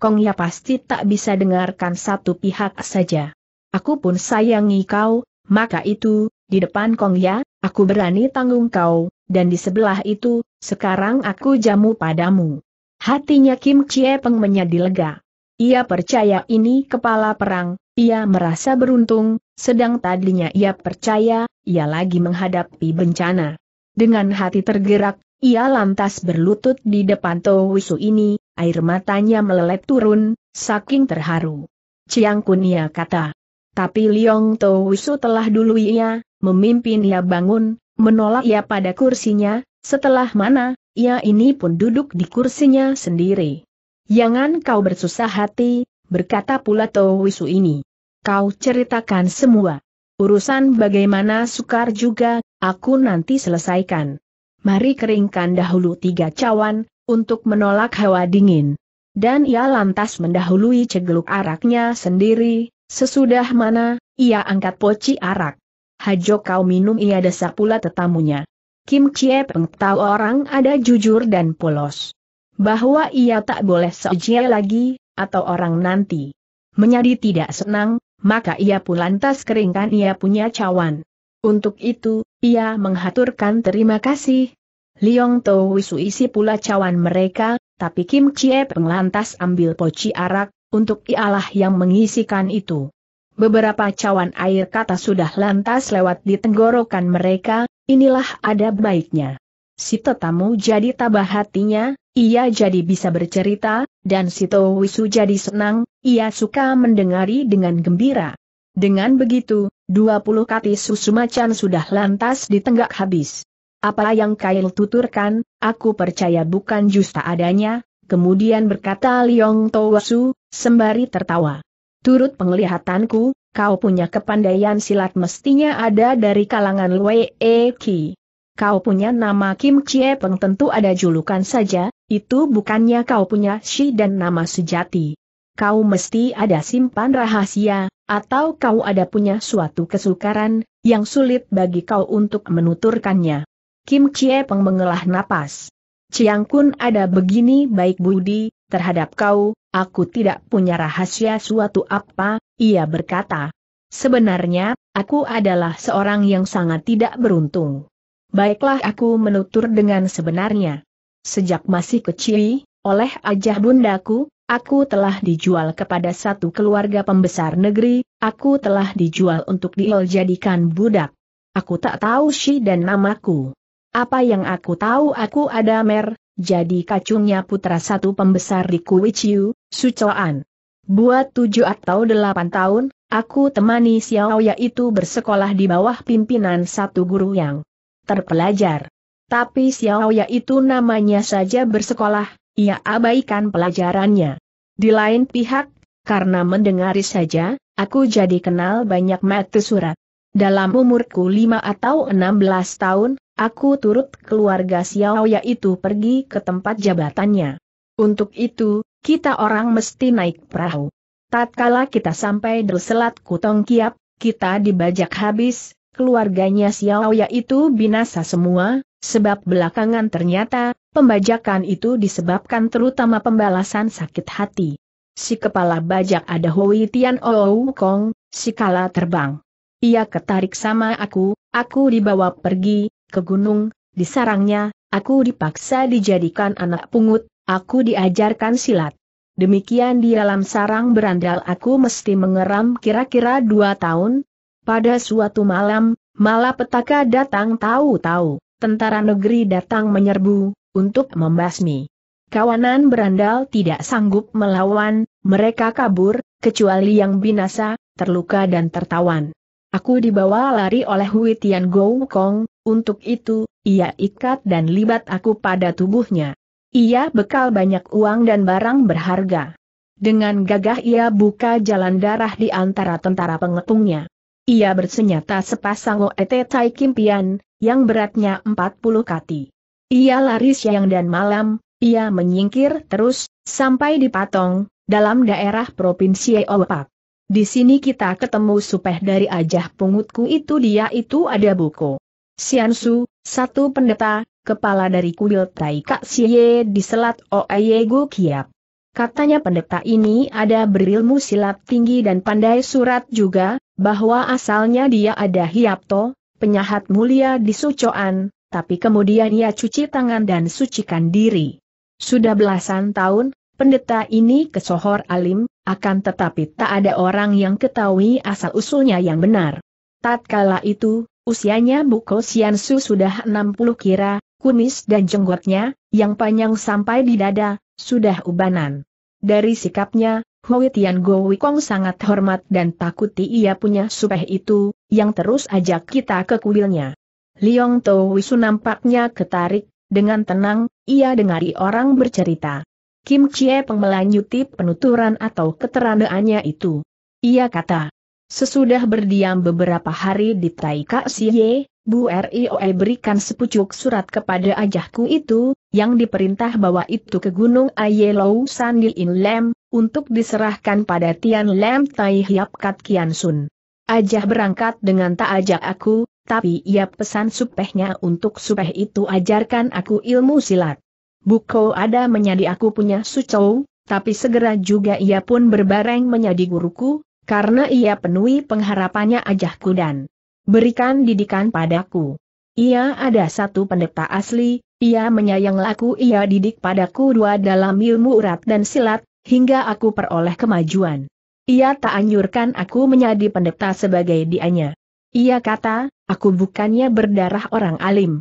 Kong ya pasti tak bisa dengarkan satu pihak saja. Aku pun sayangi kau, maka itu, di depan Kong ya, aku berani tanggung kau, dan di sebelah itu, sekarang aku jamu padamu. Hatinya Kim Chie Peng menjadi lega. Ia percaya ini kepala perang, ia merasa beruntung, sedang tadinya ia percaya, ia lagi menghadapi bencana. Dengan hati tergerak, ia lantas berlutut di depan Towisu ini, air matanya meleleh turun, saking terharu. Ciang ia kata. Tapi Liong Towisu telah dulu ia, memimpin ia bangun, menolak ia pada kursinya, setelah mana, ia ini pun duduk di kursinya sendiri. Jangan kau bersusah hati, berkata pula Towisu ini. Kau ceritakan semua. Urusan bagaimana sukar juga, aku nanti selesaikan. Mari keringkan dahulu tiga cawan, untuk menolak hawa dingin. Dan ia lantas mendahului cegeluk araknya sendiri, sesudah mana, ia angkat poci arak. Hajo kau minum ia desak pula tetamunya. Kim Chie Peng tahu orang ada jujur dan polos. Bahwa ia tak boleh seujia lagi, atau orang nanti. Menyadi tidak senang, maka ia pun lantas keringkan ia punya cawan. Untuk itu, ia menghaturkan terima kasih. Liong Tou Wisu isi pula cawan mereka, tapi Kim Chie Peng lantas ambil poci arak, untuk ialah yang mengisikan itu. Beberapa cawan air kata sudah lantas lewat di tenggorokan mereka, inilah ada baiknya. Si tetamu jadi tabah hatinya, ia jadi bisa bercerita, dan Sito Wisu jadi senang, ia suka mendengari dengan gembira. Dengan begitu, 20 kati susu macan sudah lantas ditenggak habis. Apa yang Kail tuturkan, aku percaya bukan justa adanya, kemudian berkata Liong Towasu, sembari tertawa. Turut penglihatanku, kau punya kepandaian silat mestinya ada dari kalangan Wei Eki kau punya nama Kim Chie Peng tentu ada julukan saja, itu bukannya kau punya Shi dan nama sejati. Kau mesti ada simpan rahasia, atau kau ada punya suatu kesukaran, yang sulit bagi kau untuk menuturkannya. Kim Chie Peng mengelah napas. Chiang Kun ada begini baik budi, terhadap kau, aku tidak punya rahasia suatu apa, ia berkata. Sebenarnya, aku adalah seorang yang sangat tidak beruntung baiklah aku menutur dengan sebenarnya. Sejak masih kecil, oleh ajah bundaku, aku telah dijual kepada satu keluarga pembesar negeri, aku telah dijual untuk dijadikan budak. Aku tak tahu si dan namaku. Apa yang aku tahu aku ada mer, jadi kacungnya putra satu pembesar di Kuichiu, Sucoan. Buat tujuh atau delapan tahun, aku temani Xiao yaitu bersekolah di bawah pimpinan satu guru yang terpelajar. Tapi Xiao Ya itu namanya saja bersekolah, ia abaikan pelajarannya. Di lain pihak, karena mendengari saja, aku jadi kenal banyak mata surat. Dalam umurku lima atau enam belas tahun, aku turut keluarga Xiao Ya itu pergi ke tempat jabatannya. Untuk itu, kita orang mesti naik perahu. Tatkala kita sampai di Selat Kutong Kiap, kita dibajak habis, keluarganya Xiao Ya itu binasa semua, sebab belakangan ternyata, pembajakan itu disebabkan terutama pembalasan sakit hati. Si kepala bajak ada Hui Tian Ou Kong, si kala terbang. Ia ketarik sama aku, aku dibawa pergi, ke gunung, di sarangnya, aku dipaksa dijadikan anak pungut, aku diajarkan silat. Demikian di dalam sarang berandal aku mesti mengeram kira-kira dua tahun, pada suatu malam, malapetaka datang tahu-tahu, tentara negeri datang menyerbu, untuk membasmi. Kawanan berandal tidak sanggup melawan, mereka kabur, kecuali yang binasa, terluka dan tertawan. Aku dibawa lari oleh Hui Tian Kong, untuk itu, ia ikat dan libat aku pada tubuhnya. Ia bekal banyak uang dan barang berharga. Dengan gagah ia buka jalan darah di antara tentara pengepungnya. Ia bersenjata sepasang Oete Tai Kimpian, yang beratnya 40 kati. Ia lari siang dan malam, ia menyingkir terus, sampai di Patong, dalam daerah Provinsi Opak. Di sini kita ketemu supeh dari ajah pungutku itu dia itu ada buku. Siansu, satu pendeta, kepala dari kuil Tai Kak Siye di Selat Oeyegu Kiap. Katanya pendeta ini ada berilmu silat tinggi dan pandai surat juga, bahwa asalnya dia ada Hiapto, penyahat mulia di Sucoan, tapi kemudian ia cuci tangan dan sucikan diri. Sudah belasan tahun, pendeta ini kesohor alim, akan tetapi tak ada orang yang ketahui asal-usulnya yang benar. Tatkala itu, usianya Buko Siansu sudah 60 kira, kumis dan jenggotnya, yang panjang sampai di dada, sudah ubanan. Dari sikapnya, Hui Tian Go Wikong sangat hormat dan takuti ia punya supeh itu, yang terus ajak kita ke kuilnya. Liong To Wisu nampaknya ketarik, dengan tenang, ia dengari orang bercerita. Kim Chie Peng melanjuti penuturan atau keteranaannya itu. Ia kata, sesudah berdiam beberapa hari di Tai Kak Siye, Bu RIOE berikan sepucuk surat kepada ajahku itu, yang diperintah bawa itu ke Gunung Ayelow Sandil In Lem, untuk diserahkan pada Tian Lam Tai Hiap Kat Kian Sun. Ajah berangkat dengan tak ajak aku, tapi ia pesan supehnya untuk supeh itu ajarkan aku ilmu silat. Buko ada menyadi aku punya sucou, tapi segera juga ia pun berbareng menyadi guruku, karena ia penuhi pengharapannya ajahku dan berikan didikan padaku. Ia ada satu pendeta asli, ia menyayang laku ia didik padaku dua dalam ilmu urat dan silat, hingga aku peroleh kemajuan. Ia tak anjurkan aku menjadi pendeta sebagai dianya. Ia kata, aku bukannya berdarah orang alim.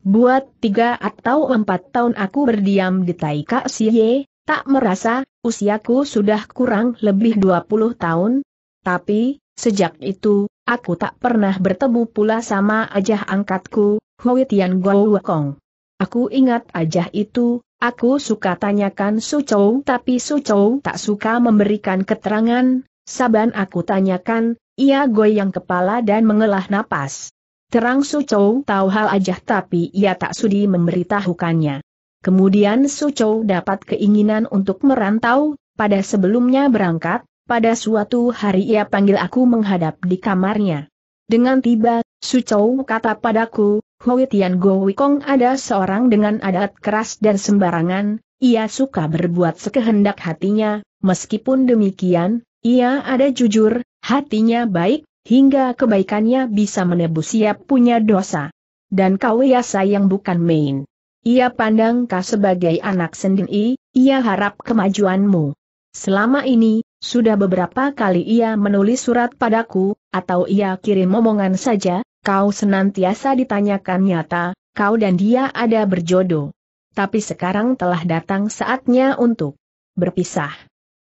Buat tiga atau empat tahun aku berdiam di Taika Siye, tak merasa, usiaku sudah kurang lebih dua puluh tahun. Tapi, sejak itu, aku tak pernah bertemu pula sama ajah angkatku, Hui Tian Kong. Aku ingat ajah itu, Aku suka tanyakan Sucou tapi Sucou tak suka memberikan keterangan, saban aku tanyakan, ia goyang kepala dan mengelah napas. Terang Sucou tahu hal aja tapi ia tak sudi memberitahukannya. Kemudian Sucou dapat keinginan untuk merantau, pada sebelumnya berangkat, pada suatu hari ia panggil aku menghadap di kamarnya. Dengan tiba, Sucou kata padaku, Hui Tian Go Wikong ada seorang dengan adat keras dan sembarangan, ia suka berbuat sekehendak hatinya, meskipun demikian, ia ada jujur, hatinya baik, hingga kebaikannya bisa menebus siap punya dosa. Dan kau ya sayang bukan main. Ia pandang kau sebagai anak sendiri, ia harap kemajuanmu. Selama ini, sudah beberapa kali ia menulis surat padaku, atau ia kirim omongan saja, Kau senantiasa ditanyakan nyata, kau dan dia ada berjodoh. Tapi sekarang telah datang saatnya untuk berpisah.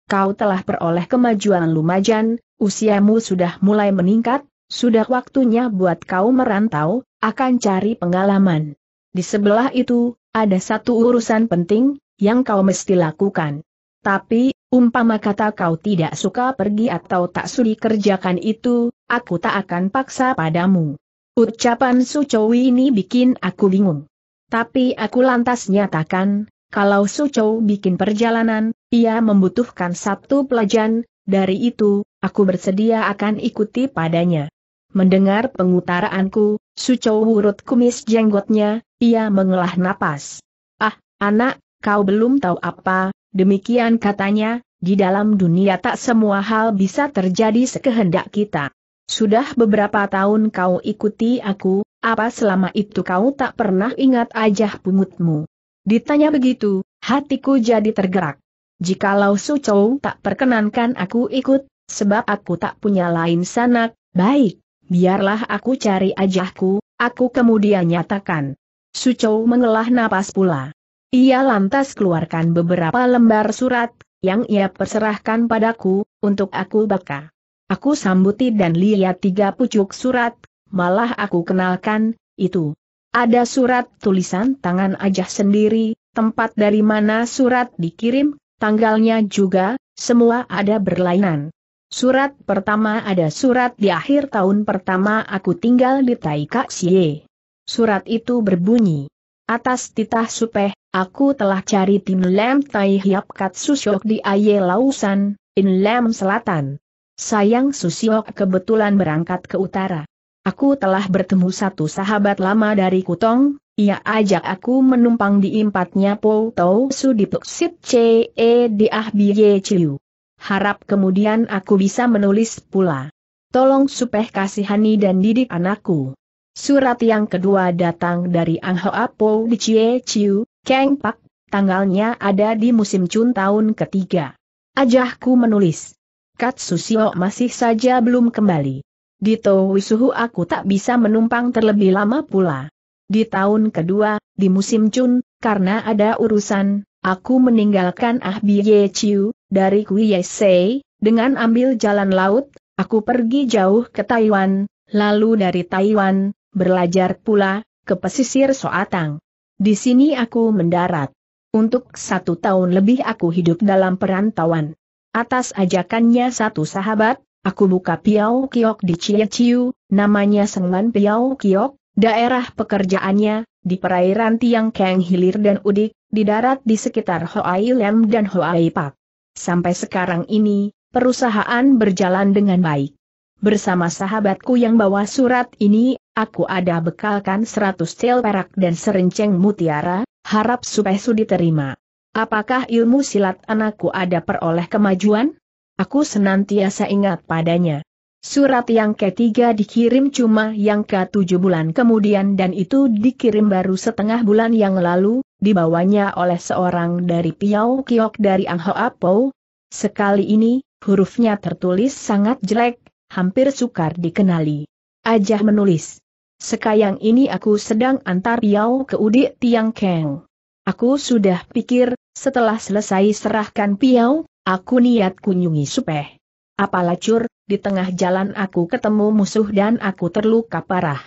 Kau telah peroleh kemajuan lumajan, usiamu sudah mulai meningkat, sudah waktunya buat kau merantau, akan cari pengalaman. Di sebelah itu, ada satu urusan penting, yang kau mesti lakukan. Tapi, umpama kata kau tidak suka pergi atau tak sudi kerjakan itu, aku tak akan paksa padamu. Ucapan Sucowi ini bikin aku bingung. Tapi aku lantas nyatakan, kalau Sucow bikin perjalanan, ia membutuhkan satu pelajaran. dari itu, aku bersedia akan ikuti padanya. Mendengar pengutaraanku, Sucow urut kumis jenggotnya, ia mengelah napas. Ah, anak, kau belum tahu apa, demikian katanya, di dalam dunia tak semua hal bisa terjadi sekehendak kita. Sudah beberapa tahun kau ikuti aku, apa selama itu kau tak pernah ingat ajah pungutmu? Ditanya begitu, hatiku jadi tergerak. Jikalau Sucou tak perkenankan aku ikut, sebab aku tak punya lain sanak, baik, biarlah aku cari ajahku, aku kemudian nyatakan. Sucou mengelah napas pula. Ia lantas keluarkan beberapa lembar surat, yang ia perserahkan padaku, untuk aku baka. Aku sambuti dan lihat tiga pucuk surat, malah aku kenalkan, itu. Ada surat tulisan tangan Ajah sendiri, tempat dari mana surat dikirim, tanggalnya juga, semua ada berlainan. Surat pertama ada surat di akhir tahun pertama aku tinggal di Taika Xie. Surat itu berbunyi. Atas titah supeh, aku telah cari tim lem Tai Hiap Katsusyok di Aye Lausan, In Lem Selatan. Sayang Susiok kebetulan berangkat ke utara. Aku telah bertemu satu sahabat lama dari Kutong, ia ajak aku menumpang di impatnya Po Tau Su di Puxit C E D Ah U. Harap kemudian aku bisa menulis pula. Tolong supeh kasihani dan didik anakku. Surat yang kedua datang dari Ang Hoa Po di Cie Ciu, Keng Pak, tanggalnya ada di musim Chun tahun ketiga. Ajahku menulis. Katsusio masih saja belum kembali. Di Towisuhu aku tak bisa menumpang terlebih lama pula. Di tahun kedua, di musim Jun, karena ada urusan, aku meninggalkan Ah Biye Chiu, dari Kuiyesei, dengan ambil jalan laut, aku pergi jauh ke Taiwan, lalu dari Taiwan, belajar pula, ke pesisir Soatang. Di sini aku mendarat. Untuk satu tahun lebih aku hidup dalam perantauan. Atas ajakannya satu sahabat, aku buka Piau Kiok di Cie Ciu, namanya Senglan Piau Kiok, daerah pekerjaannya, di perairan Tiang Keng Hilir dan Udik, di darat di sekitar Hoai Lem dan Hoai Pak. Sampai sekarang ini, perusahaan berjalan dengan baik. Bersama sahabatku yang bawa surat ini, aku ada bekalkan seratus tel perak dan serenceng mutiara, harap supaya sudi terima. Apakah ilmu silat anakku ada peroleh kemajuan? Aku senantiasa ingat padanya. Surat yang ketiga dikirim cuma yang ke tujuh bulan kemudian dan itu dikirim baru setengah bulan yang lalu, dibawanya oleh seorang dari Piau Kiok dari Anghoapo. Sekali ini, hurufnya tertulis sangat jelek, hampir sukar dikenali. Ajah menulis. Sekayang ini aku sedang antar Piau ke udi Tiang Keng. Aku sudah pikir, setelah selesai serahkan piau, aku niat kunjungi Supeh. Apalah cur, di tengah jalan aku ketemu musuh dan aku terluka parah.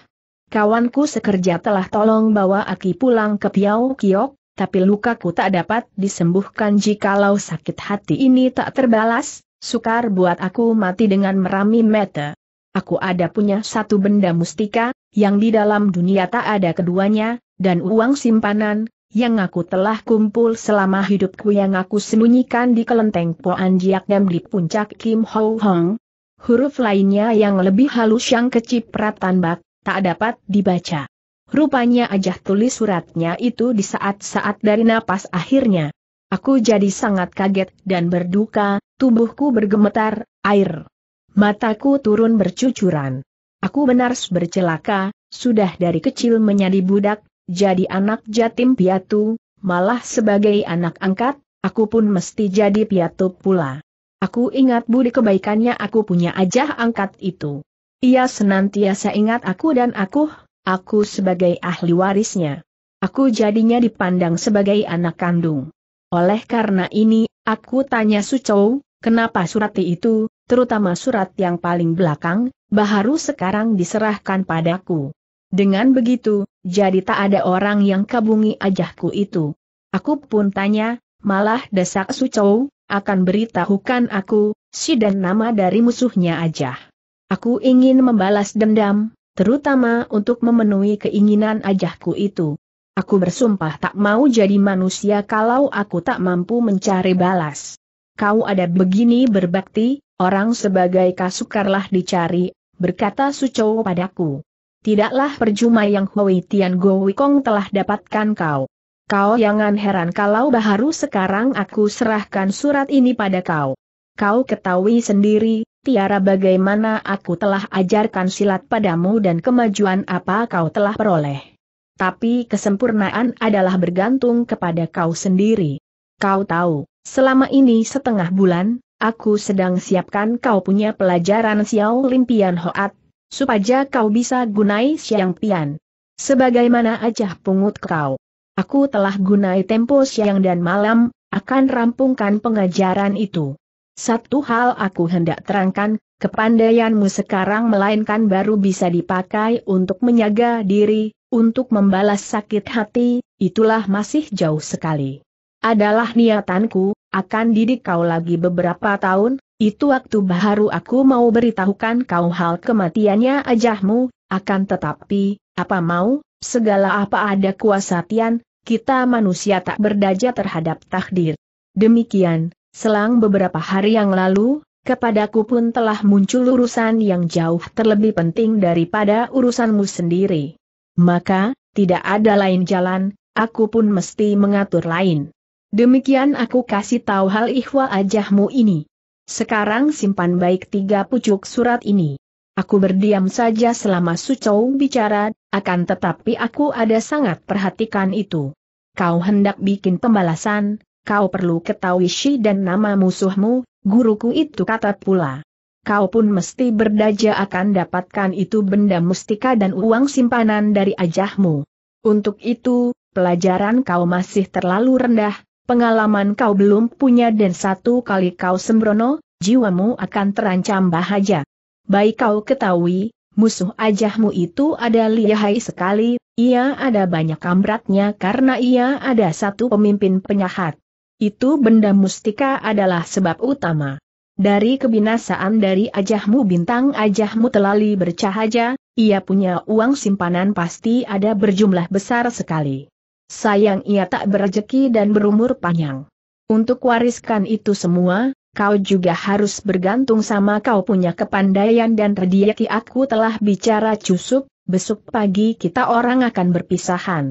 Kawanku sekerja telah tolong bawa Aki pulang ke Piau Kiok, tapi lukaku tak dapat disembuhkan jikalau sakit hati ini tak terbalas, sukar buat aku mati dengan merami mata. Aku ada punya satu benda mustika, yang di dalam dunia tak ada keduanya, dan uang simpanan, yang aku telah kumpul selama hidupku yang aku sembunyikan di kelenteng Poan Jiak dan di puncak Kim Ho Hong. Huruf lainnya yang lebih halus yang keciprat tanbak, tak dapat dibaca. Rupanya ajah tulis suratnya itu di saat-saat dari napas akhirnya. Aku jadi sangat kaget dan berduka, tubuhku bergemetar, air. Mataku turun bercucuran. Aku benar bercelaka, sudah dari kecil menjadi budak jadi anak jatim piatu, malah sebagai anak angkat, aku pun mesti jadi piatu pula. Aku ingat budi kebaikannya aku punya ajah angkat itu. Ia senantiasa ingat aku dan aku, aku sebagai ahli warisnya. Aku jadinya dipandang sebagai anak kandung. Oleh karena ini, aku tanya Sucou, kenapa surat itu, terutama surat yang paling belakang, baharu sekarang diserahkan padaku. Dengan begitu, jadi tak ada orang yang kabungi ajahku itu. Aku pun tanya, malah desak Sucou, akan beritahukan aku, si dan nama dari musuhnya ajah. Aku ingin membalas dendam, terutama untuk memenuhi keinginan ajahku itu. Aku bersumpah tak mau jadi manusia kalau aku tak mampu mencari balas. Kau ada begini berbakti, orang sebagai kasukarlah dicari, berkata Sucou padaku tidaklah percuma yang Hui Tian Go Wikong telah dapatkan kau. Kau jangan heran kalau baru sekarang aku serahkan surat ini pada kau. Kau ketahui sendiri, Tiara bagaimana aku telah ajarkan silat padamu dan kemajuan apa kau telah peroleh. Tapi kesempurnaan adalah bergantung kepada kau sendiri. Kau tahu, selama ini setengah bulan, aku sedang siapkan kau punya pelajaran Xiao Limpian Hoat, supaya kau bisa gunai siang pian. Sebagaimana acah pungut kau. Aku telah gunai tempo siang dan malam, akan rampungkan pengajaran itu. Satu hal aku hendak terangkan, kepandaianmu sekarang melainkan baru bisa dipakai untuk menyaga diri, untuk membalas sakit hati, itulah masih jauh sekali. Adalah niatanku, akan didik kau lagi beberapa tahun, itu waktu baru aku mau beritahukan kau hal kematiannya ajahmu, akan tetapi, apa mau, segala apa ada kuasa Tian, kita manusia tak berdaja terhadap takdir. Demikian, selang beberapa hari yang lalu, kepadaku pun telah muncul urusan yang jauh terlebih penting daripada urusanmu sendiri. Maka, tidak ada lain jalan, aku pun mesti mengatur lain. Demikian aku kasih tahu hal ihwa ajahmu ini. Sekarang simpan baik tiga pucuk surat ini. Aku berdiam saja selama Sucou bicara, akan tetapi aku ada sangat perhatikan itu. Kau hendak bikin pembalasan, kau perlu ketahui si dan nama musuhmu, guruku itu kata pula. Kau pun mesti berdaja akan dapatkan itu benda mustika dan uang simpanan dari ajahmu. Untuk itu, pelajaran kau masih terlalu rendah, pengalaman kau belum punya dan satu kali kau sembrono, jiwamu akan terancam bahaja. Baik kau ketahui, musuh ajahmu itu ada lihai sekali, ia ada banyak kamratnya karena ia ada satu pemimpin penyahat. Itu benda mustika adalah sebab utama. Dari kebinasaan dari ajahmu bintang ajahmu telali bercahaya, ia punya uang simpanan pasti ada berjumlah besar sekali sayang ia tak berejeki dan berumur panjang. Untuk wariskan itu semua, kau juga harus bergantung sama kau punya kepandaian dan terdiaki aku telah bicara cusup, besok pagi kita orang akan berpisahan.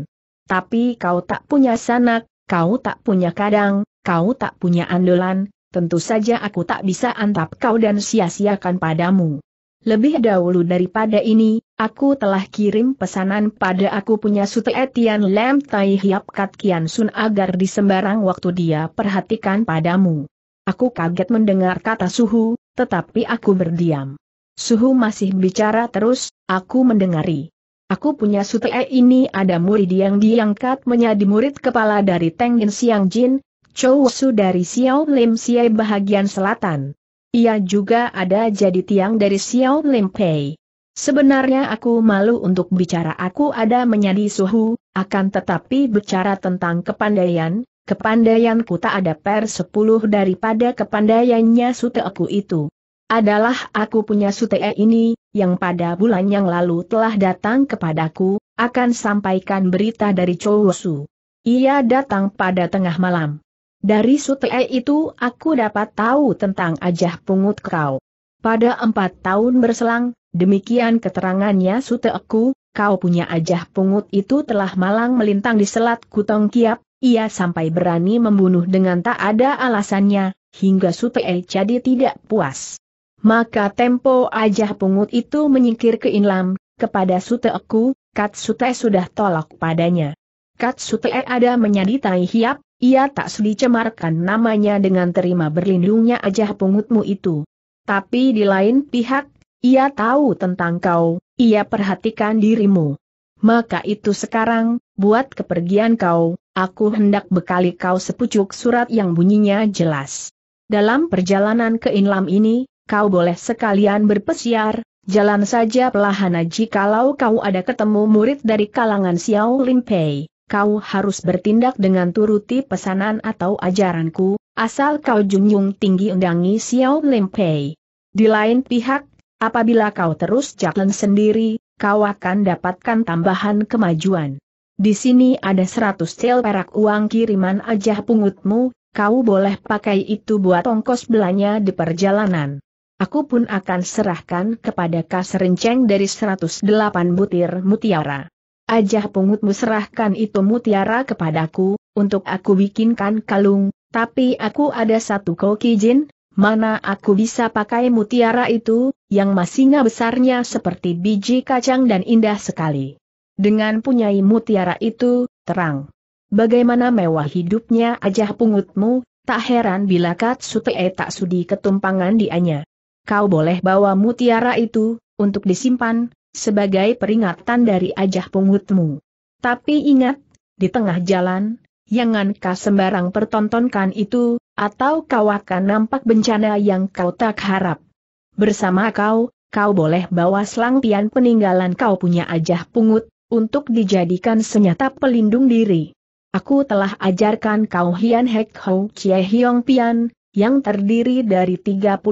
Tapi kau tak punya sanak, kau tak punya kadang, kau tak punya andolan, tentu saja aku tak bisa antap kau dan sia-siakan padamu. Lebih dahulu daripada ini, aku telah kirim pesanan pada aku punya Sute Etian Lam Tai Hiap Kat Kian Sun agar di sembarang waktu dia perhatikan padamu. Aku kaget mendengar kata Suhu, tetapi aku berdiam. Suhu masih bicara terus, aku mendengari. Aku punya Sute e ini ada murid yang diangkat menjadi murid kepala dari Tengin Siang Jin, Chou Su dari Xiao Lim Siai bahagian selatan. Ia juga ada jadi tiang dari Xiao Limpei. Sebenarnya aku malu untuk bicara aku ada menyadi suhu, akan tetapi bicara tentang kepandaian, kepandaianku tak ada per sepuluh daripada kepandaiannya suteku itu. Adalah aku punya sute ini, yang pada bulan yang lalu telah datang kepadaku, akan sampaikan berita dari Chowosu. Ia datang pada tengah malam. Dari sutei itu aku dapat tahu tentang ajah pungut kau. Pada empat tahun berselang, demikian keterangannya suteku, kau punya ajah pungut itu telah malang melintang di selat Kutong Kiap, ia sampai berani membunuh dengan tak ada alasannya, hingga sutei jadi tidak puas. Maka tempo ajah pungut itu menyingkir ke Inlam, kepada kat sute sudah tolak padanya. Kat sute ada menyadi hiap, ia tak sudi cemarkan namanya dengan terima berlindungnya ajah pungutmu itu. Tapi di lain pihak, ia tahu tentang kau, ia perhatikan dirimu. Maka itu sekarang, buat kepergian kau, aku hendak bekali kau sepucuk surat yang bunyinya jelas. Dalam perjalanan ke Inlam ini, kau boleh sekalian berpesiar, jalan saja pelahana jikalau kau ada ketemu murid dari kalangan Xiao Limpei kau harus bertindak dengan turuti pesanan atau ajaranku, asal kau junjung tinggi undangi Xiao Lempei. Di lain pihak, apabila kau terus jalan sendiri, kau akan dapatkan tambahan kemajuan. Di sini ada seratus sel perak uang kiriman ajah pungutmu, kau boleh pakai itu buat ongkos belanja di perjalanan. Aku pun akan serahkan kepada Kas Renceng dari 108 butir mutiara. Ajah pungutmu serahkan itu mutiara kepadaku, untuk aku bikinkan kalung, tapi aku ada satu koki jin, mana aku bisa pakai mutiara itu, yang masihnya besarnya seperti biji kacang dan indah sekali. Dengan punyai mutiara itu, terang. Bagaimana mewah hidupnya ajah pungutmu, tak heran bila kat Katsutee tak sudi ketumpangan dianya. Kau boleh bawa mutiara itu, untuk disimpan, sebagai peringatan dari ajah pungutmu. Tapi ingat, di tengah jalan, jangan kau sembarang pertontonkan itu, atau kau akan nampak bencana yang kau tak harap. Bersama kau, kau boleh bawa selang selangpian peninggalan kau punya ajah pungut, untuk dijadikan senyata pelindung diri. Aku telah ajarkan kau Hian Hek Hou Chie Hiong Pian, yang terdiri dari 36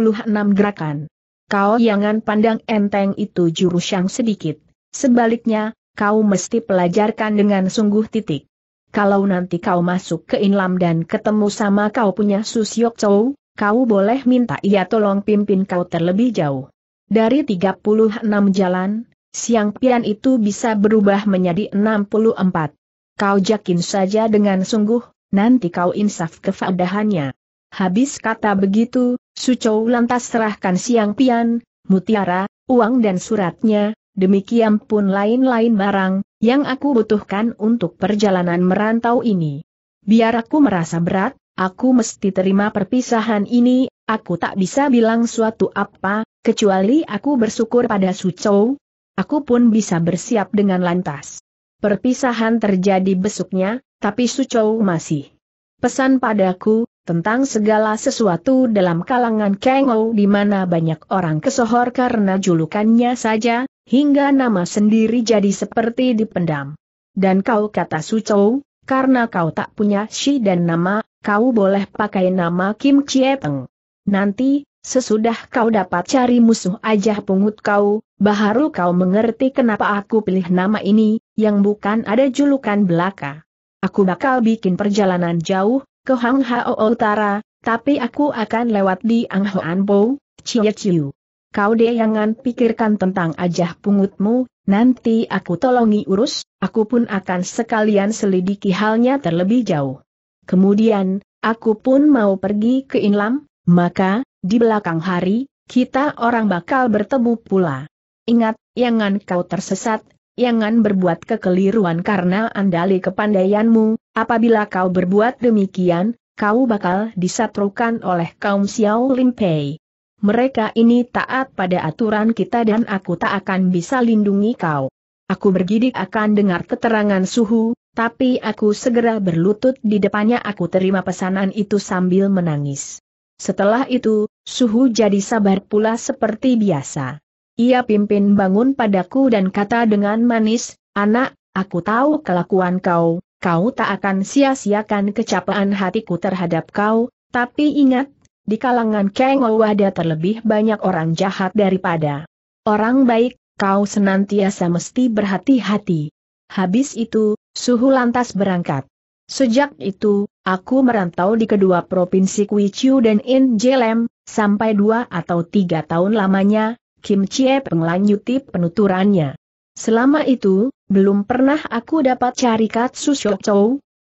gerakan. Kau jangan pandang enteng itu jurus yang sedikit. Sebaliknya, kau mesti pelajarkan dengan sungguh titik. Kalau nanti kau masuk ke Inlam dan ketemu sama kau punya Susyok Chow, kau boleh minta ia tolong pimpin kau terlebih jauh. Dari 36 jalan, siang pian itu bisa berubah menjadi 64. Kau yakin saja dengan sungguh, nanti kau insaf kefadahannya. Habis kata begitu, Sucou lantas serahkan siang pian, mutiara, uang dan suratnya, demikian pun lain-lain barang, yang aku butuhkan untuk perjalanan merantau ini. Biar aku merasa berat, aku mesti terima perpisahan ini, aku tak bisa bilang suatu apa, kecuali aku bersyukur pada Sucou. Aku pun bisa bersiap dengan lantas. Perpisahan terjadi besoknya, tapi Sucou masih pesan padaku, tentang segala sesuatu dalam kalangan Kengo di mana banyak orang kesohor karena julukannya saja, hingga nama sendiri jadi seperti dipendam. Dan kau kata Sucou, karena kau tak punya Shi dan nama, kau boleh pakai nama Kim Peng. Nanti, sesudah kau dapat cari musuh aja pungut kau, baharu kau mengerti kenapa aku pilih nama ini, yang bukan ada julukan belaka. Aku bakal bikin perjalanan jauh, ke Hang Hao Utara, tapi aku akan lewat di Ang Hoan Po, Cie Ciu. Kau deh jangan pikirkan tentang ajah pungutmu, nanti aku tolongi urus, aku pun akan sekalian selidiki halnya terlebih jauh. Kemudian, aku pun mau pergi ke Inlam, maka, di belakang hari, kita orang bakal bertemu pula. Ingat, jangan kau tersesat, jangan berbuat kekeliruan karena andali kepandaianmu, apabila kau berbuat demikian, kau bakal disatrukan oleh kaum Xiao Limpei. Mereka ini taat pada aturan kita dan aku tak akan bisa lindungi kau. Aku bergidik akan dengar keterangan suhu, tapi aku segera berlutut di depannya aku terima pesanan itu sambil menangis. Setelah itu, suhu jadi sabar pula seperti biasa. Ia pimpin bangun padaku dan kata dengan manis, anak, aku tahu kelakuan kau, kau tak akan sia-siakan kecapaan hatiku terhadap kau, tapi ingat, di kalangan Kang ada terlebih banyak orang jahat daripada orang baik, kau senantiasa mesti berhati-hati. Habis itu, Suhu lantas berangkat. Sejak itu, aku merantau di kedua provinsi Kuichu dan Injelem, sampai dua atau tiga tahun lamanya, Kim Chie Peng lanjuti penuturannya. Selama itu, belum pernah aku dapat cari Katsu Shok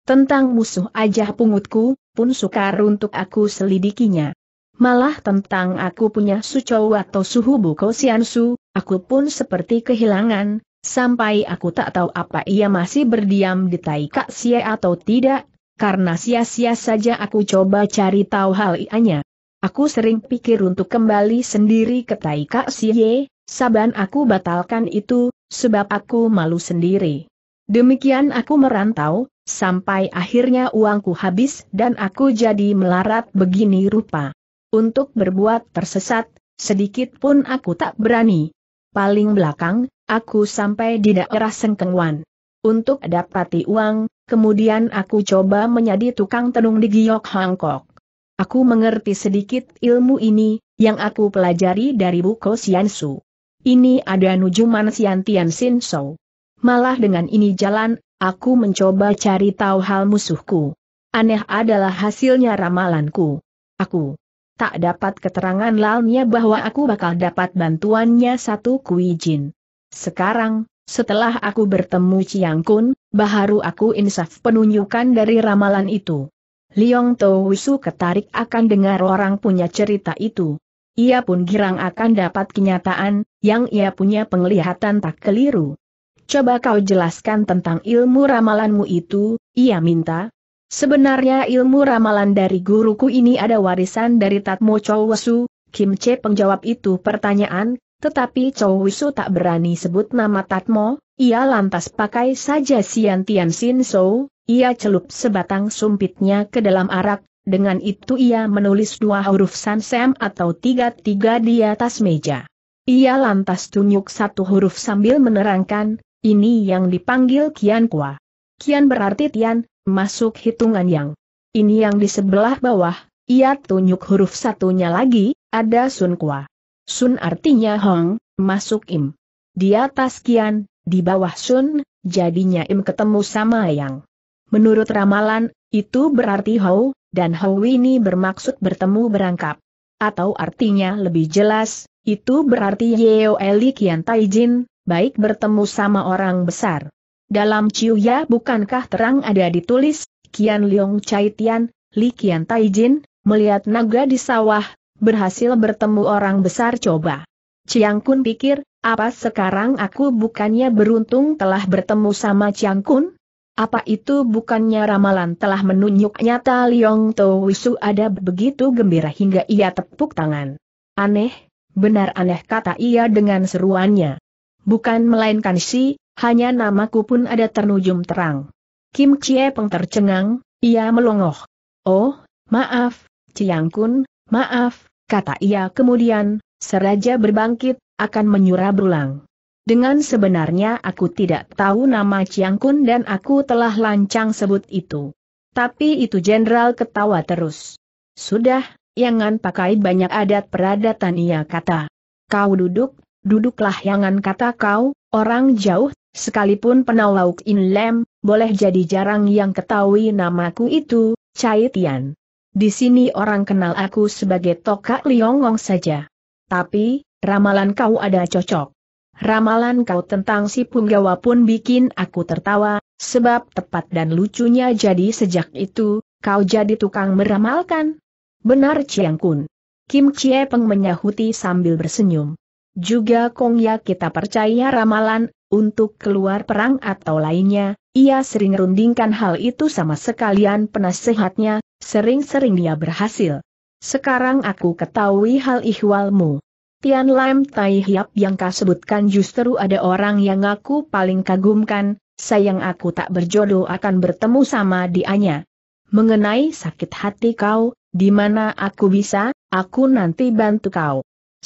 Tentang musuh ajah pungutku, pun sukar untuk aku selidikinya. Malah tentang aku punya sucou atau suhu buko siansu, aku pun seperti kehilangan, sampai aku tak tahu apa ia masih berdiam di tai kak sia atau tidak, karena sia-sia saja aku coba cari tahu hal ianya. Aku sering pikir untuk kembali sendiri ke Tai Kak Siye, saban aku batalkan itu, sebab aku malu sendiri. Demikian aku merantau, sampai akhirnya uangku habis dan aku jadi melarat begini rupa. Untuk berbuat tersesat, sedikit pun aku tak berani. Paling belakang, aku sampai di daerah Sengkengwan. Untuk dapati uang, kemudian aku coba menjadi tukang tenung di Giok Hangkok. Aku mengerti sedikit ilmu ini, yang aku pelajari dari buku Xiansu. Ini ada nujuman Xian Tian Sin Shou. Malah dengan ini jalan, aku mencoba cari tahu hal musuhku. Aneh adalah hasilnya ramalanku. Aku tak dapat keterangan lalnya bahwa aku bakal dapat bantuannya satu kuijin. Sekarang, setelah aku bertemu Ciang Kun, baharu aku insaf penunjukan dari ramalan itu. Liong Tau Wisu ketarik akan dengar orang punya cerita itu. Ia pun girang akan dapat kenyataan, yang ia punya penglihatan tak keliru. Coba kau jelaskan tentang ilmu ramalanmu itu, ia minta. Sebenarnya ilmu ramalan dari guruku ini ada warisan dari Tatmo Chow Wisu, Kim Che pengjawab itu pertanyaan, tetapi Chow Wisu tak berani sebut nama Tatmo, ia lantas pakai saja Sian Tian Sin Sou, ia celup sebatang sumpitnya ke dalam arak, dengan itu ia menulis dua huruf sansem atau tiga-tiga di atas meja. Ia lantas tunjuk satu huruf sambil menerangkan, ini yang dipanggil Kian Kua. Kian berarti Tian, masuk hitungan yang. Ini yang di sebelah bawah, ia tunjuk huruf satunya lagi, ada Sun Kua. Sun artinya Hong, masuk Im. Di atas Kian, di bawah Sun, jadinya Im ketemu sama Yang. Menurut ramalan, itu berarti Hou, dan Hou ini bermaksud bertemu berangkap. Atau artinya lebih jelas, itu berarti Yeo Eli Kian Taijin, baik bertemu sama orang besar. Dalam ciu ya bukankah terang ada ditulis, Kian liong Chai Tian, Li Kian Taijin, melihat naga di sawah, berhasil bertemu orang besar coba. Chiang Kun pikir, apa sekarang aku bukannya beruntung telah bertemu sama Chiang Kun? Apa itu bukannya ramalan telah menunjuk nyata Liong To Wisu ada begitu gembira hingga ia tepuk tangan. Aneh, benar aneh kata ia dengan seruannya. Bukan melainkan si, hanya namaku pun ada ternujum terang. Kim Chie Peng tercengang, ia melongoh. Oh, maaf, Chiang Kun, maaf, kata ia kemudian, seraja berbangkit, akan menyurah berulang. Dengan sebenarnya aku tidak tahu nama Chiang Kun dan aku telah lancang sebut itu. Tapi itu jenderal ketawa terus. Sudah, yangan pakai banyak adat peradatan ia kata. Kau duduk, duduklah yangan kata kau, orang jauh, sekalipun in lem, boleh jadi jarang yang ketahui namaku itu, Cai Tian. Di sini orang kenal aku sebagai Tokak Liongong saja. Tapi, ramalan kau ada cocok ramalan kau tentang si punggawa pun bikin aku tertawa, sebab tepat dan lucunya jadi sejak itu, kau jadi tukang meramalkan. Benar Chiang Kun. Kim Chie Peng menyahuti sambil bersenyum. Juga Kong Ya kita percaya ramalan, untuk keluar perang atau lainnya, ia sering rundingkan hal itu sama sekalian penasehatnya, sering-sering dia berhasil. Sekarang aku ketahui hal ihwalmu. Tian Lam Tai Hiap yang kau sebutkan justru ada orang yang aku paling kagumkan, sayang aku tak berjodoh akan bertemu sama dianya. Mengenai sakit hati kau, di mana aku bisa, aku nanti bantu kau.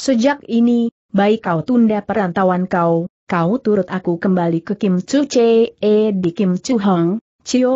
Sejak ini, baik kau tunda perantauan kau, kau turut aku kembali ke Kim Chu Chee di Kim Chu Hong,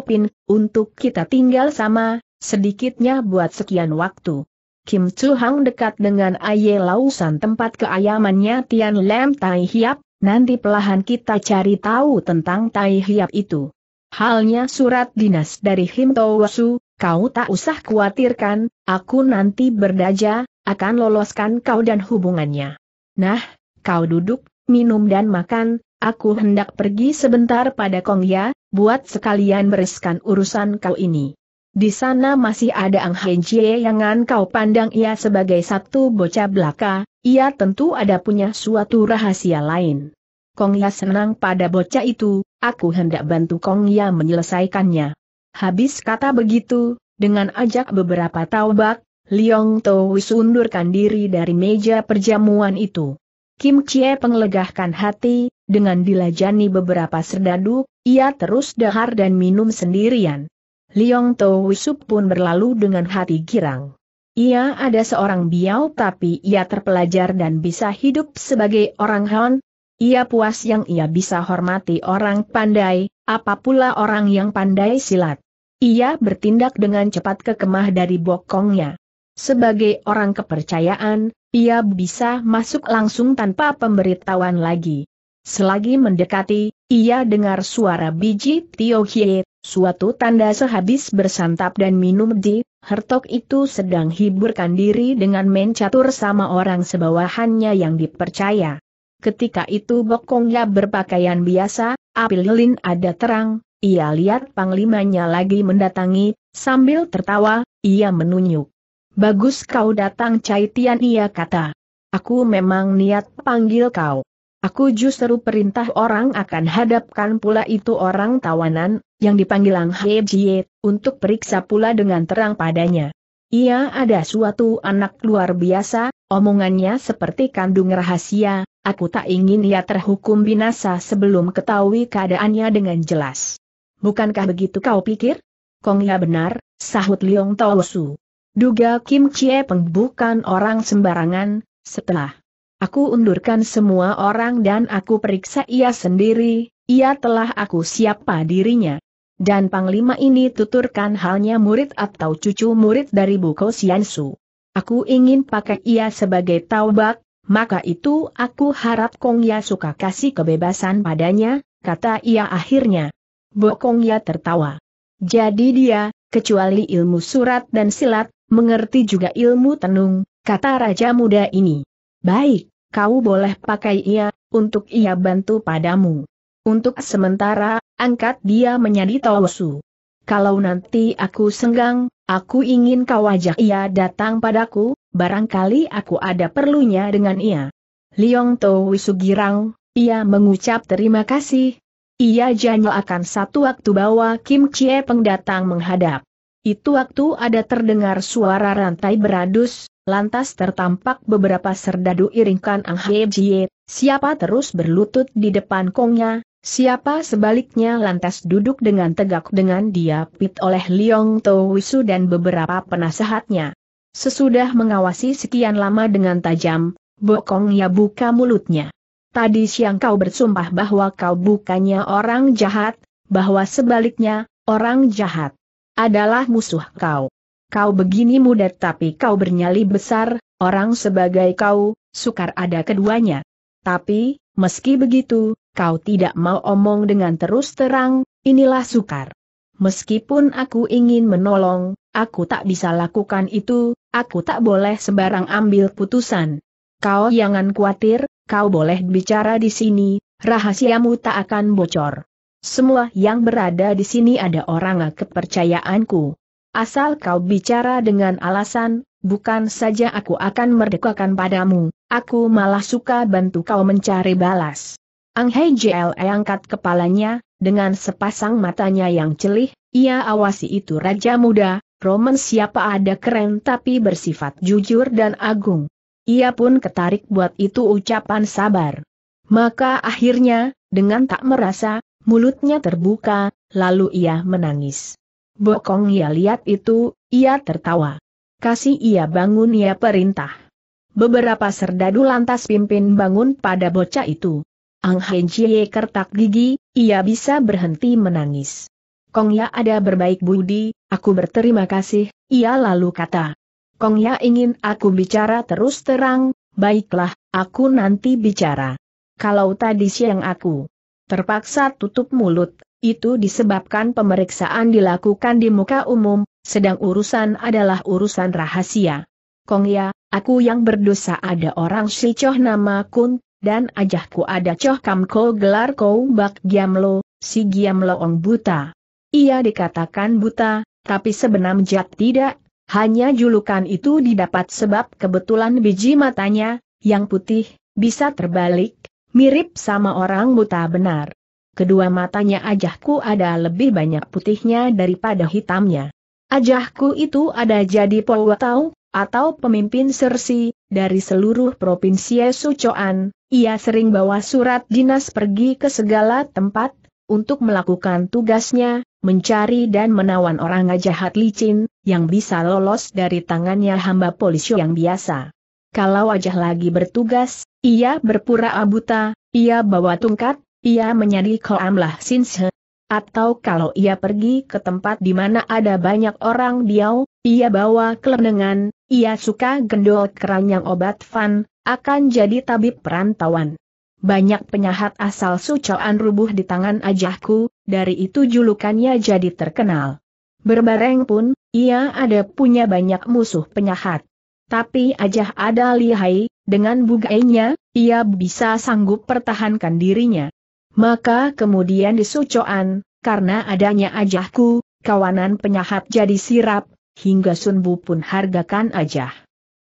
Pin, untuk kita tinggal sama, sedikitnya buat sekian waktu. Kim Chu Hang dekat dengan Aye Lausan tempat keayamannya Tian Lam Tai Hiap, nanti pelahan kita cari tahu tentang Tai Hiap itu. Halnya surat dinas dari Him Tawasu, kau tak usah khawatirkan, aku nanti berdaja, akan loloskan kau dan hubungannya. Nah, kau duduk, minum dan makan, aku hendak pergi sebentar pada Kong Ya, buat sekalian bereskan urusan kau ini. Di sana masih ada Ang Hengjie yang kau pandang ia sebagai satu bocah belaka, ia tentu ada punya suatu rahasia lain. Kong Ya senang pada bocah itu, aku hendak bantu Kong Ya menyelesaikannya. Habis kata begitu, dengan ajak beberapa taubak, Liong Towi sundurkan diri dari meja perjamuan itu. Kim Chie penglegahkan hati, dengan dilajani beberapa serdadu, ia terus dahar dan minum sendirian. Liong To Wisup pun berlalu dengan hati girang. Ia ada seorang biau tapi ia terpelajar dan bisa hidup sebagai orang Han. Ia puas yang ia bisa hormati orang pandai, apa pula orang yang pandai silat. Ia bertindak dengan cepat ke kemah dari bokongnya. Sebagai orang kepercayaan, ia bisa masuk langsung tanpa pemberitahuan lagi. Selagi mendekati, ia dengar suara biji Tio Hie Suatu tanda sehabis bersantap dan minum di, Hertok itu sedang hiburkan diri dengan mencatur sama orang sebawahannya yang dipercaya. Ketika itu bokongnya berpakaian biasa, api lilin ada terang, ia lihat panglimanya lagi mendatangi, sambil tertawa, ia menunjuk. Bagus kau datang Caitian ia kata. Aku memang niat panggil kau. Aku justru perintah orang akan hadapkan pula itu orang tawanan, yang dipanggil Ang He Jie, untuk periksa pula dengan terang padanya. Ia ada suatu anak luar biasa, omongannya seperti kandung rahasia, aku tak ingin ia terhukum binasa sebelum ketahui keadaannya dengan jelas. Bukankah begitu kau pikir? Kong ya benar, sahut Liong Taosu. Duga Kim Chie Peng bukan orang sembarangan, setelah aku undurkan semua orang dan aku periksa ia sendiri, ia telah aku siapa dirinya dan Panglima ini tuturkan halnya murid atau cucu murid dari Buko Siansu. Aku ingin pakai ia sebagai taubat, maka itu aku harap Kong Ya suka kasih kebebasan padanya, kata ia akhirnya. Bokong Ya tertawa. Jadi dia, kecuali ilmu surat dan silat, mengerti juga ilmu tenung, kata raja muda ini. Baik, kau boleh pakai ia, untuk ia bantu padamu. Untuk sementara, Angkat dia menjadi Tosu. Kalau nanti aku senggang, aku ingin kau ajak ia datang padaku, barangkali aku ada perlunya dengan ia. Liong To girang, ia mengucap terima kasih. Ia janji akan satu waktu bawa Kim Chie Peng datang menghadap. Itu waktu ada terdengar suara rantai beradus, lantas tertampak beberapa serdadu iringkan Ang Hei Jie, siapa terus berlutut di depan kongnya, Siapa sebaliknya lantas duduk dengan tegak dengan dia diapit oleh Liong Wisu dan beberapa penasehatnya. Sesudah mengawasi sekian lama dengan tajam, Bokong ya buka mulutnya. Tadi siang kau bersumpah bahwa kau bukannya orang jahat, bahwa sebaliknya, orang jahat adalah musuh kau. Kau begini muda tapi kau bernyali besar, orang sebagai kau, sukar ada keduanya. Tapi, meski begitu, kau tidak mau omong dengan terus terang, inilah sukar. Meskipun aku ingin menolong, aku tak bisa lakukan itu, aku tak boleh sembarang ambil putusan. Kau jangan khawatir, kau boleh bicara di sini, rahasiamu tak akan bocor. Semua yang berada di sini ada orang kepercayaanku. Asal kau bicara dengan alasan, bukan saja aku akan merdekakan padamu, aku malah suka bantu kau mencari balas. Ang Hei JLE angkat kepalanya, dengan sepasang matanya yang celih, ia awasi itu Raja Muda, Roman siapa ada keren tapi bersifat jujur dan agung. Ia pun ketarik buat itu ucapan sabar. Maka akhirnya, dengan tak merasa, mulutnya terbuka, lalu ia menangis. Bokong ia lihat itu, ia tertawa. Kasih ia bangun ia perintah. Beberapa serdadu lantas pimpin bangun pada bocah itu. Ang Hen Chie kertak gigi, ia bisa berhenti menangis. Kong Ya ada berbaik budi, aku berterima kasih, ia lalu kata. Kong Ya ingin aku bicara terus terang, baiklah, aku nanti bicara. Kalau tadi siang aku terpaksa tutup mulut, itu disebabkan pemeriksaan dilakukan di muka umum, sedang urusan adalah urusan rahasia. Kong Ya, aku yang berdosa ada orang Shichoh nama Kun, dan ajahku ada coh Ko gelar kau bak giamlo, si giamloong buta. Ia dikatakan buta, tapi sebenarnya tidak, hanya julukan itu didapat sebab kebetulan biji matanya, yang putih, bisa terbalik, mirip sama orang buta benar. Kedua matanya ajahku ada lebih banyak putihnya daripada hitamnya. Ajahku itu ada jadi polwatau, atau pemimpin sersi, dari seluruh provinsi Sucoan, ia sering bawa surat dinas pergi ke segala tempat, untuk melakukan tugasnya, mencari dan menawan orang jahat licin, yang bisa lolos dari tangannya hamba polisi yang biasa. Kalau wajah lagi bertugas, ia berpura abuta, ia bawa tungkat, ia menyari koamlah sinse, atau kalau ia pergi ke tempat di mana ada banyak orang diau, ia bawa kelenengan, ia suka gendol keranjang obat van, akan jadi tabib perantauan. Banyak penyahat asal sucoan rubuh di tangan ajahku, dari itu julukannya jadi terkenal. Berbareng pun, ia ada punya banyak musuh penyahat. Tapi ajah ada lihai, dengan bugainya, ia bisa sanggup pertahankan dirinya. Maka kemudian disucoan, karena adanya ajahku, kawanan penyahat jadi sirap, hingga Sunbu pun hargakan ajah.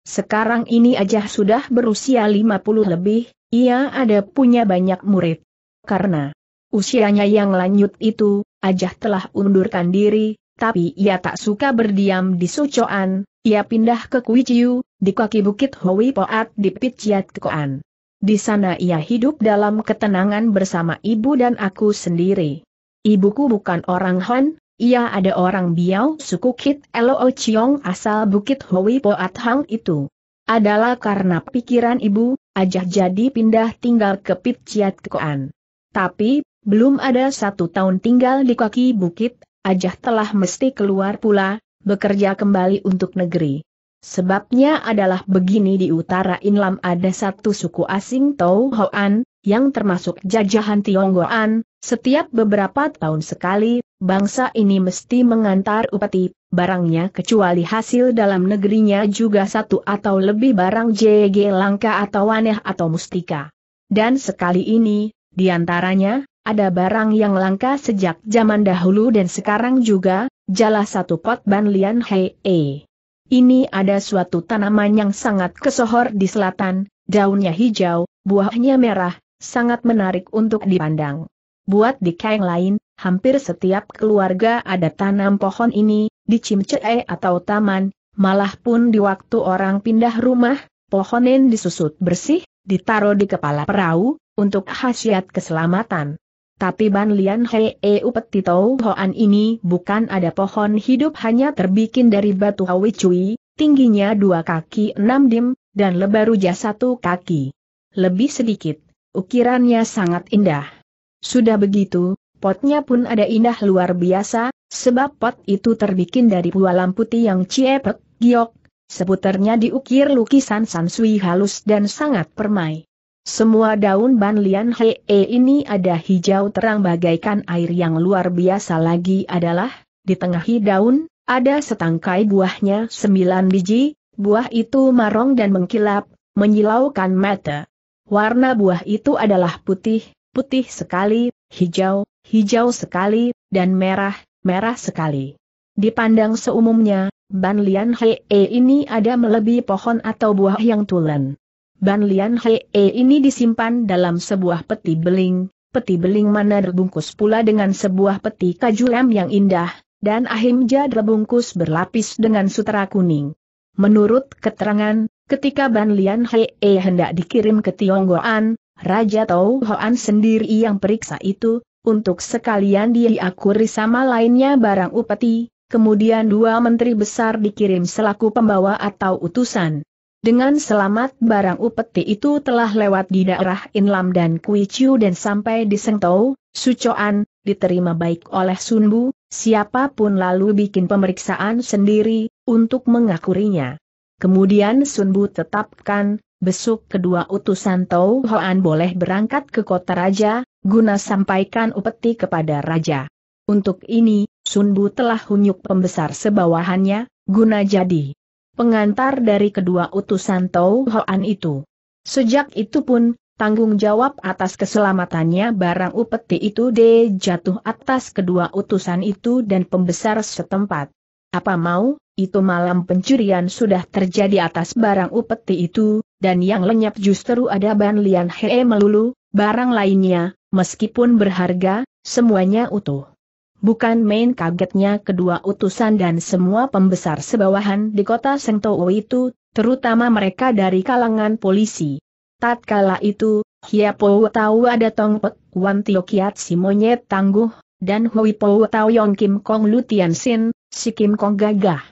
Sekarang ini ajah sudah berusia 50 lebih, ia ada punya banyak murid. Karena usianya yang lanjut itu, ajah telah undurkan diri, tapi ia tak suka berdiam di Sucoan, ia pindah ke Kuiciu, di kaki bukit Hoi Poat di Pichiat Koan. Di sana ia hidup dalam ketenangan bersama ibu dan aku sendiri. Ibuku bukan orang Han, ia ada orang Biao, suku Kit Elo Chiong asal Bukit Hoi Poat Hang itu. Adalah karena pikiran ibu, ajah jadi pindah tinggal ke Pit Chiat Koan. Tapi, belum ada satu tahun tinggal di kaki bukit, ajah telah mesti keluar pula, bekerja kembali untuk negeri. Sebabnya adalah begini di utara Inlam ada satu suku asing Tau Hoan, yang termasuk jajahan Tionggoan, setiap beberapa tahun sekali, bangsa ini mesti mengantar upeti, barangnya kecuali hasil dalam negerinya juga satu atau lebih barang JG langka atau aneh atau mustika. Dan sekali ini, diantaranya, ada barang yang langka sejak zaman dahulu dan sekarang juga, jala satu pot ban lian hei. -e. Ini ada suatu tanaman yang sangat kesohor di selatan, daunnya hijau, buahnya merah, sangat menarik untuk dipandang. Buat di kaeng lain, hampir setiap keluarga ada tanam pohon ini, di cimcee atau taman, malah pun di waktu orang pindah rumah, pohonin disusut bersih, ditaruh di kepala perahu, untuk khasiat keselamatan. Tapi Ban Lian Hei e Upeti Tau Hoan ini bukan ada pohon hidup hanya terbikin dari batu hawi cui, tingginya dua kaki enam dim, dan lebar lebaruja satu kaki. Lebih sedikit, ukirannya sangat indah. Sudah begitu, potnya pun ada indah luar biasa, sebab pot itu terbikin dari pualam putih yang ciepet, giok, seputarnya diukir lukisan sansui halus dan sangat permai. Semua daun ban lian hee ini ada hijau terang bagaikan air yang luar biasa lagi adalah, di tengah daun, ada setangkai buahnya sembilan biji, buah itu marong dan mengkilap, menyilaukan mata. Warna buah itu adalah putih, putih sekali, hijau, hijau sekali, dan merah, merah sekali. Dipandang seumumnya, Ban Lian Hee ini ada melebihi pohon atau buah yang tulen. Ban Lian He eh, ini disimpan dalam sebuah peti beling, peti beling mana terbungkus pula dengan sebuah peti kajulam yang indah, dan ahimja terbungkus berlapis dengan sutra kuning. Menurut keterangan, ketika Ban Lian He eh, hendak dikirim ke Tionggoan, Raja Tau Hoan sendiri yang periksa itu, untuk sekalian diakuri sama lainnya barang upeti, kemudian dua menteri besar dikirim selaku pembawa atau utusan. Dengan selamat barang upeti itu telah lewat di daerah Inlam dan Kui dan sampai di Sengtou, Sucoan, diterima baik oleh Sunbu, siapapun lalu bikin pemeriksaan sendiri, untuk mengakurinya. Kemudian Sunbu tetapkan, besok kedua utusan Tau Hoan boleh berangkat ke kota Raja, guna sampaikan upeti kepada Raja. Untuk ini, Sunbu telah hunyuk pembesar sebawahannya, guna jadi pengantar dari kedua utusan Tau Hoan itu. Sejak itu pun, tanggung jawab atas keselamatannya barang upeti itu de jatuh atas kedua utusan itu dan pembesar setempat. Apa mau, itu malam pencurian sudah terjadi atas barang upeti itu, dan yang lenyap justru ada Ban Lian Hee melulu, barang lainnya, meskipun berharga, semuanya utuh. Bukan main kagetnya kedua utusan dan semua pembesar sebawahan di kota Sengtou itu, terutama mereka dari kalangan polisi. Tatkala itu, Hiapo tahu ada Tongpet, Wan Tio Kiat si monyet tangguh, dan Hui Po tahu Yong Kim Kong Lutian Sin, si Kim Kong gagah.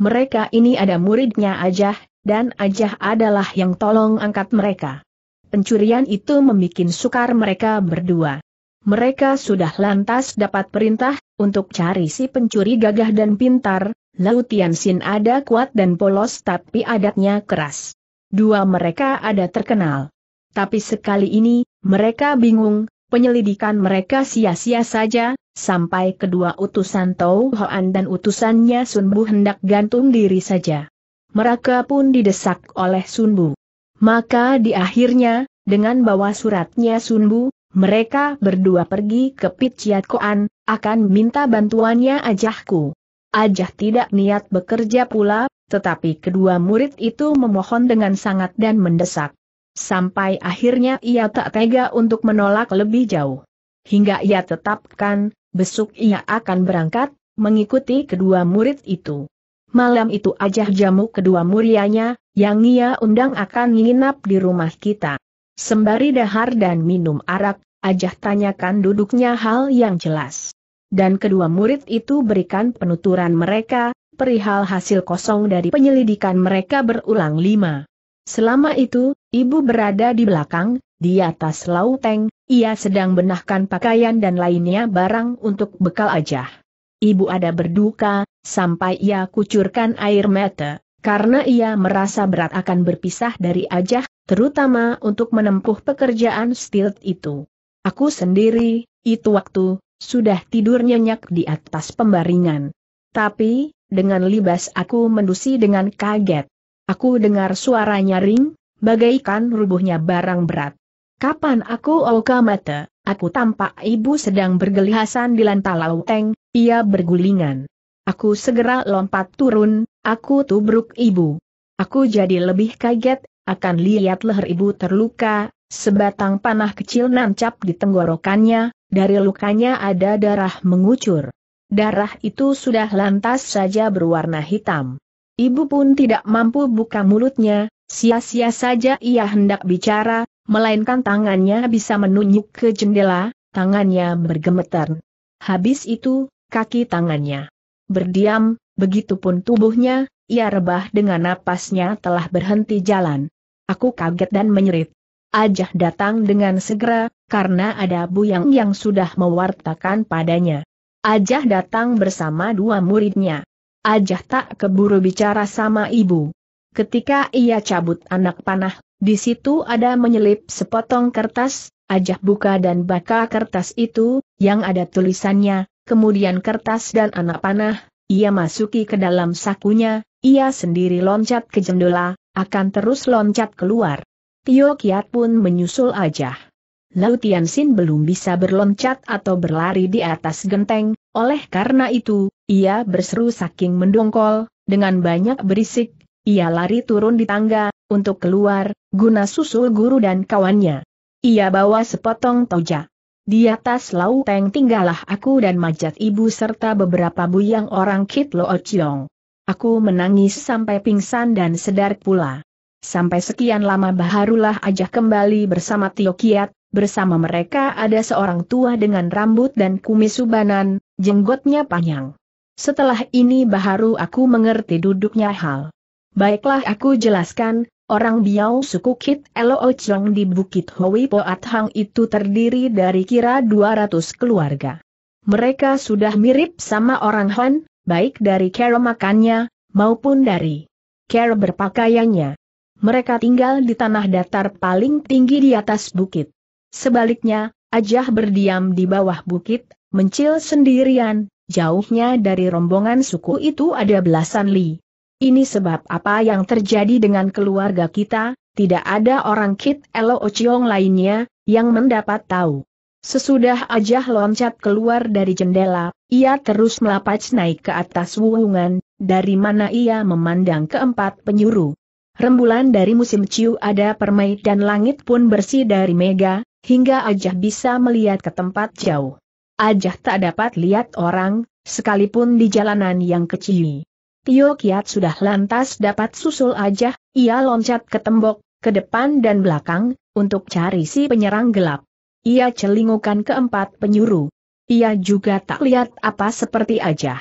Mereka ini ada muridnya aja, dan aja adalah yang tolong angkat mereka. Pencurian itu membuat sukar mereka berdua. Mereka sudah lantas dapat perintah, untuk cari si pencuri gagah dan pintar, Lau Tianxin ada kuat dan polos tapi adatnya keras. Dua mereka ada terkenal. Tapi sekali ini, mereka bingung, penyelidikan mereka sia-sia saja, sampai kedua utusan Tau Hoan dan utusannya Sun Bu hendak gantung diri saja. Mereka pun didesak oleh Sun Bu. Maka di akhirnya, dengan bawa suratnya Sun Bu, mereka berdua pergi ke Pichiat Koan, akan minta bantuannya Ajahku. Ajah tidak niat bekerja pula, tetapi kedua murid itu memohon dengan sangat dan mendesak. Sampai akhirnya ia tak tega untuk menolak lebih jauh. Hingga ia tetapkan, besok ia akan berangkat, mengikuti kedua murid itu. Malam itu Ajah jamu kedua murianya, yang ia undang akan nginap di rumah kita sembari dahar dan minum arak, ajah tanyakan duduknya hal yang jelas. Dan kedua murid itu berikan penuturan mereka, perihal hasil kosong dari penyelidikan mereka berulang lima. Selama itu, ibu berada di belakang, di atas lauteng, ia sedang benahkan pakaian dan lainnya barang untuk bekal ajah. Ibu ada berduka, sampai ia kucurkan air mata karena ia merasa berat akan berpisah dari Ajah, terutama untuk menempuh pekerjaan stilt itu. Aku sendiri, itu waktu, sudah tidur nyenyak di atas pembaringan. Tapi, dengan libas aku mendusi dengan kaget. Aku dengar suara nyaring, bagaikan rubuhnya barang berat. Kapan aku oka mata, aku tampak ibu sedang bergelihasan di lantai lauteng, ia bergulingan. Aku segera lompat turun, Aku tubruk ibu. Aku jadi lebih kaget, akan lihat leher ibu terluka, sebatang panah kecil nancap di tenggorokannya, dari lukanya ada darah mengucur. Darah itu sudah lantas saja berwarna hitam. Ibu pun tidak mampu buka mulutnya, sia-sia saja ia hendak bicara, melainkan tangannya bisa menunjuk ke jendela, tangannya bergemeter. Habis itu, kaki tangannya berdiam, Begitupun tubuhnya, ia rebah dengan napasnya telah berhenti jalan. Aku kaget dan menyerit. Ajah datang dengan segera, karena ada Buyang yang sudah mewartakan padanya. Ajah datang bersama dua muridnya. Ajah tak keburu bicara sama ibu. Ketika ia cabut anak panah, di situ ada menyelip sepotong kertas, Ajah buka dan baca kertas itu, yang ada tulisannya, kemudian kertas dan anak panah, ia masuki ke dalam sakunya, ia sendiri loncat ke jendela, akan terus loncat keluar. Tio Kiat pun menyusul aja. Lau Tian Xin belum bisa berloncat atau berlari di atas genteng, oleh karena itu, ia berseru saking mendongkol, dengan banyak berisik, ia lari turun di tangga, untuk keluar, guna susul guru dan kawannya. Ia bawa sepotong toja. Di atas Lau Teng tinggallah aku dan majat ibu serta beberapa buyang orang Kit Lo Aku menangis sampai pingsan dan sedar pula. Sampai sekian lama baharulah ajak kembali bersama Tio Kiat, bersama mereka ada seorang tua dengan rambut dan kumis subanan, jenggotnya panjang. Setelah ini baharu aku mengerti duduknya hal. Baiklah aku jelaskan, Orang Biao suku Kit Lo Chong di Bukit Hoi Poat Hang itu terdiri dari kira 200 keluarga. Mereka sudah mirip sama orang Han, baik dari cara makannya, maupun dari cara berpakaiannya. Mereka tinggal di tanah datar paling tinggi di atas bukit. Sebaliknya, Ajah berdiam di bawah bukit, mencil sendirian, jauhnya dari rombongan suku itu ada belasan li. Ini sebab apa yang terjadi dengan keluarga kita, tidak ada orang Kit Elo Ociong lainnya, yang mendapat tahu. Sesudah Ajah loncat keluar dari jendela, ia terus melapat naik ke atas wuungan, dari mana ia memandang keempat penyuruh. Rembulan dari musim ciu ada permai dan langit pun bersih dari mega, hingga Ajah bisa melihat ke tempat jauh. Ajah tak dapat lihat orang, sekalipun di jalanan yang kecil. Tio Kiat sudah lantas dapat susul aja, ia loncat ke tembok, ke depan dan belakang, untuk cari si penyerang gelap. Ia celingukan keempat penyuruh. Ia juga tak lihat apa seperti aja.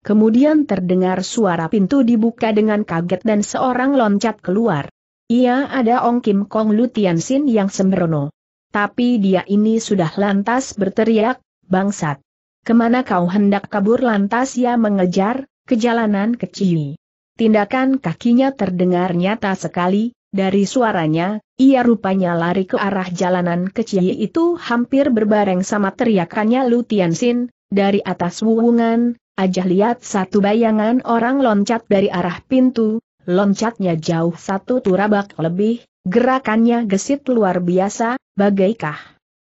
Kemudian terdengar suara pintu dibuka dengan kaget dan seorang loncat keluar. Ia ada Ong Kim Kong Sin yang sembrono. Tapi dia ini sudah lantas berteriak, bangsat. Kemana kau hendak kabur lantas ia mengejar, ke jalanan kecil. Tindakan kakinya terdengar nyata sekali, dari suaranya, ia rupanya lari ke arah jalanan kecil itu hampir berbareng sama teriakannya Lutian Sin, dari atas wuwungan, Aja lihat satu bayangan orang loncat dari arah pintu, loncatnya jauh satu turabak lebih, gerakannya gesit luar biasa, bagaikah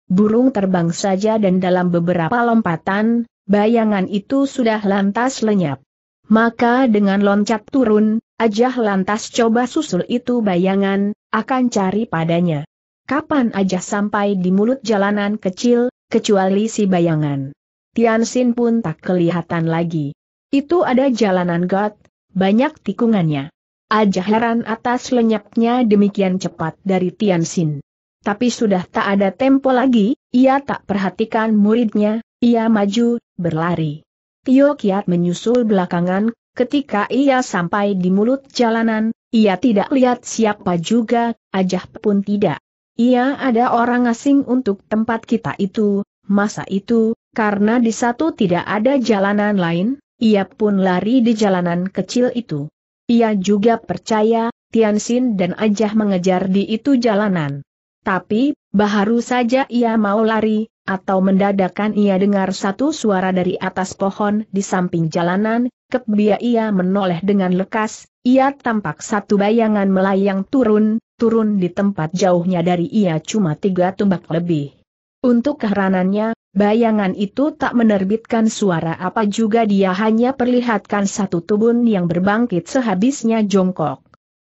burung terbang saja dan dalam beberapa lompatan, bayangan itu sudah lantas lenyap. Maka dengan loncat turun, Ajah lantas coba susul itu bayangan, akan cari padanya. Kapan Ajah sampai di mulut jalanan kecil, kecuali si bayangan. Tianxin pun tak kelihatan lagi. Itu ada jalanan god, banyak tikungannya. Ajah heran atas lenyapnya demikian cepat dari Tianxin. Tapi sudah tak ada tempo lagi, ia tak perhatikan muridnya, ia maju, berlari. Tio Kiat menyusul belakangan, ketika ia sampai di mulut jalanan, ia tidak lihat siapa juga, ajah pun tidak. Ia ada orang asing untuk tempat kita itu, masa itu, karena di satu tidak ada jalanan lain, ia pun lari di jalanan kecil itu. Ia juga percaya, Tianxin dan Ajah mengejar di itu jalanan. Tapi, baharu saja ia mau lari, atau mendadakan ia dengar satu suara dari atas pohon di samping jalanan, kebia ia menoleh dengan lekas, ia tampak satu bayangan melayang turun, turun di tempat jauhnya dari ia cuma tiga tumbak lebih. Untuk keheranannya, bayangan itu tak menerbitkan suara apa juga dia hanya perlihatkan satu tubun yang berbangkit sehabisnya jongkok.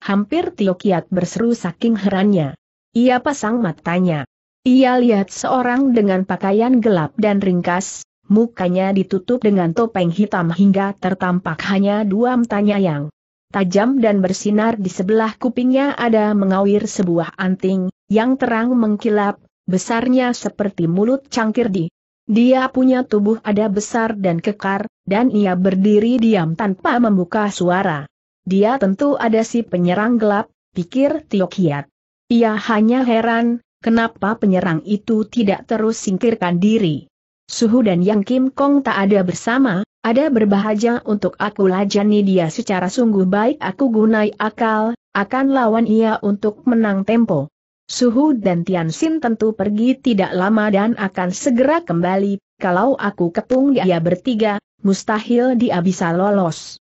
Hampir Tio Kiat berseru saking herannya. Ia pasang matanya. Ia lihat seorang dengan pakaian gelap dan ringkas, mukanya ditutup dengan topeng hitam hingga tertampak hanya dua matanya yang tajam dan bersinar di sebelah kupingnya ada mengawir sebuah anting, yang terang mengkilap, besarnya seperti mulut cangkir di. Dia punya tubuh ada besar dan kekar, dan ia berdiri diam tanpa membuka suara. Dia tentu ada si penyerang gelap, pikir Tiokhiat. Ia hanya heran, Kenapa penyerang itu tidak terus singkirkan diri? Suhu dan Yang Kim Kong tak ada bersama, ada berbahaja untuk aku lajani dia secara sungguh baik aku gunai akal, akan lawan ia untuk menang tempo. Suhu dan Tian Xin tentu pergi tidak lama dan akan segera kembali, kalau aku kepung dia bertiga, mustahil dia bisa lolos.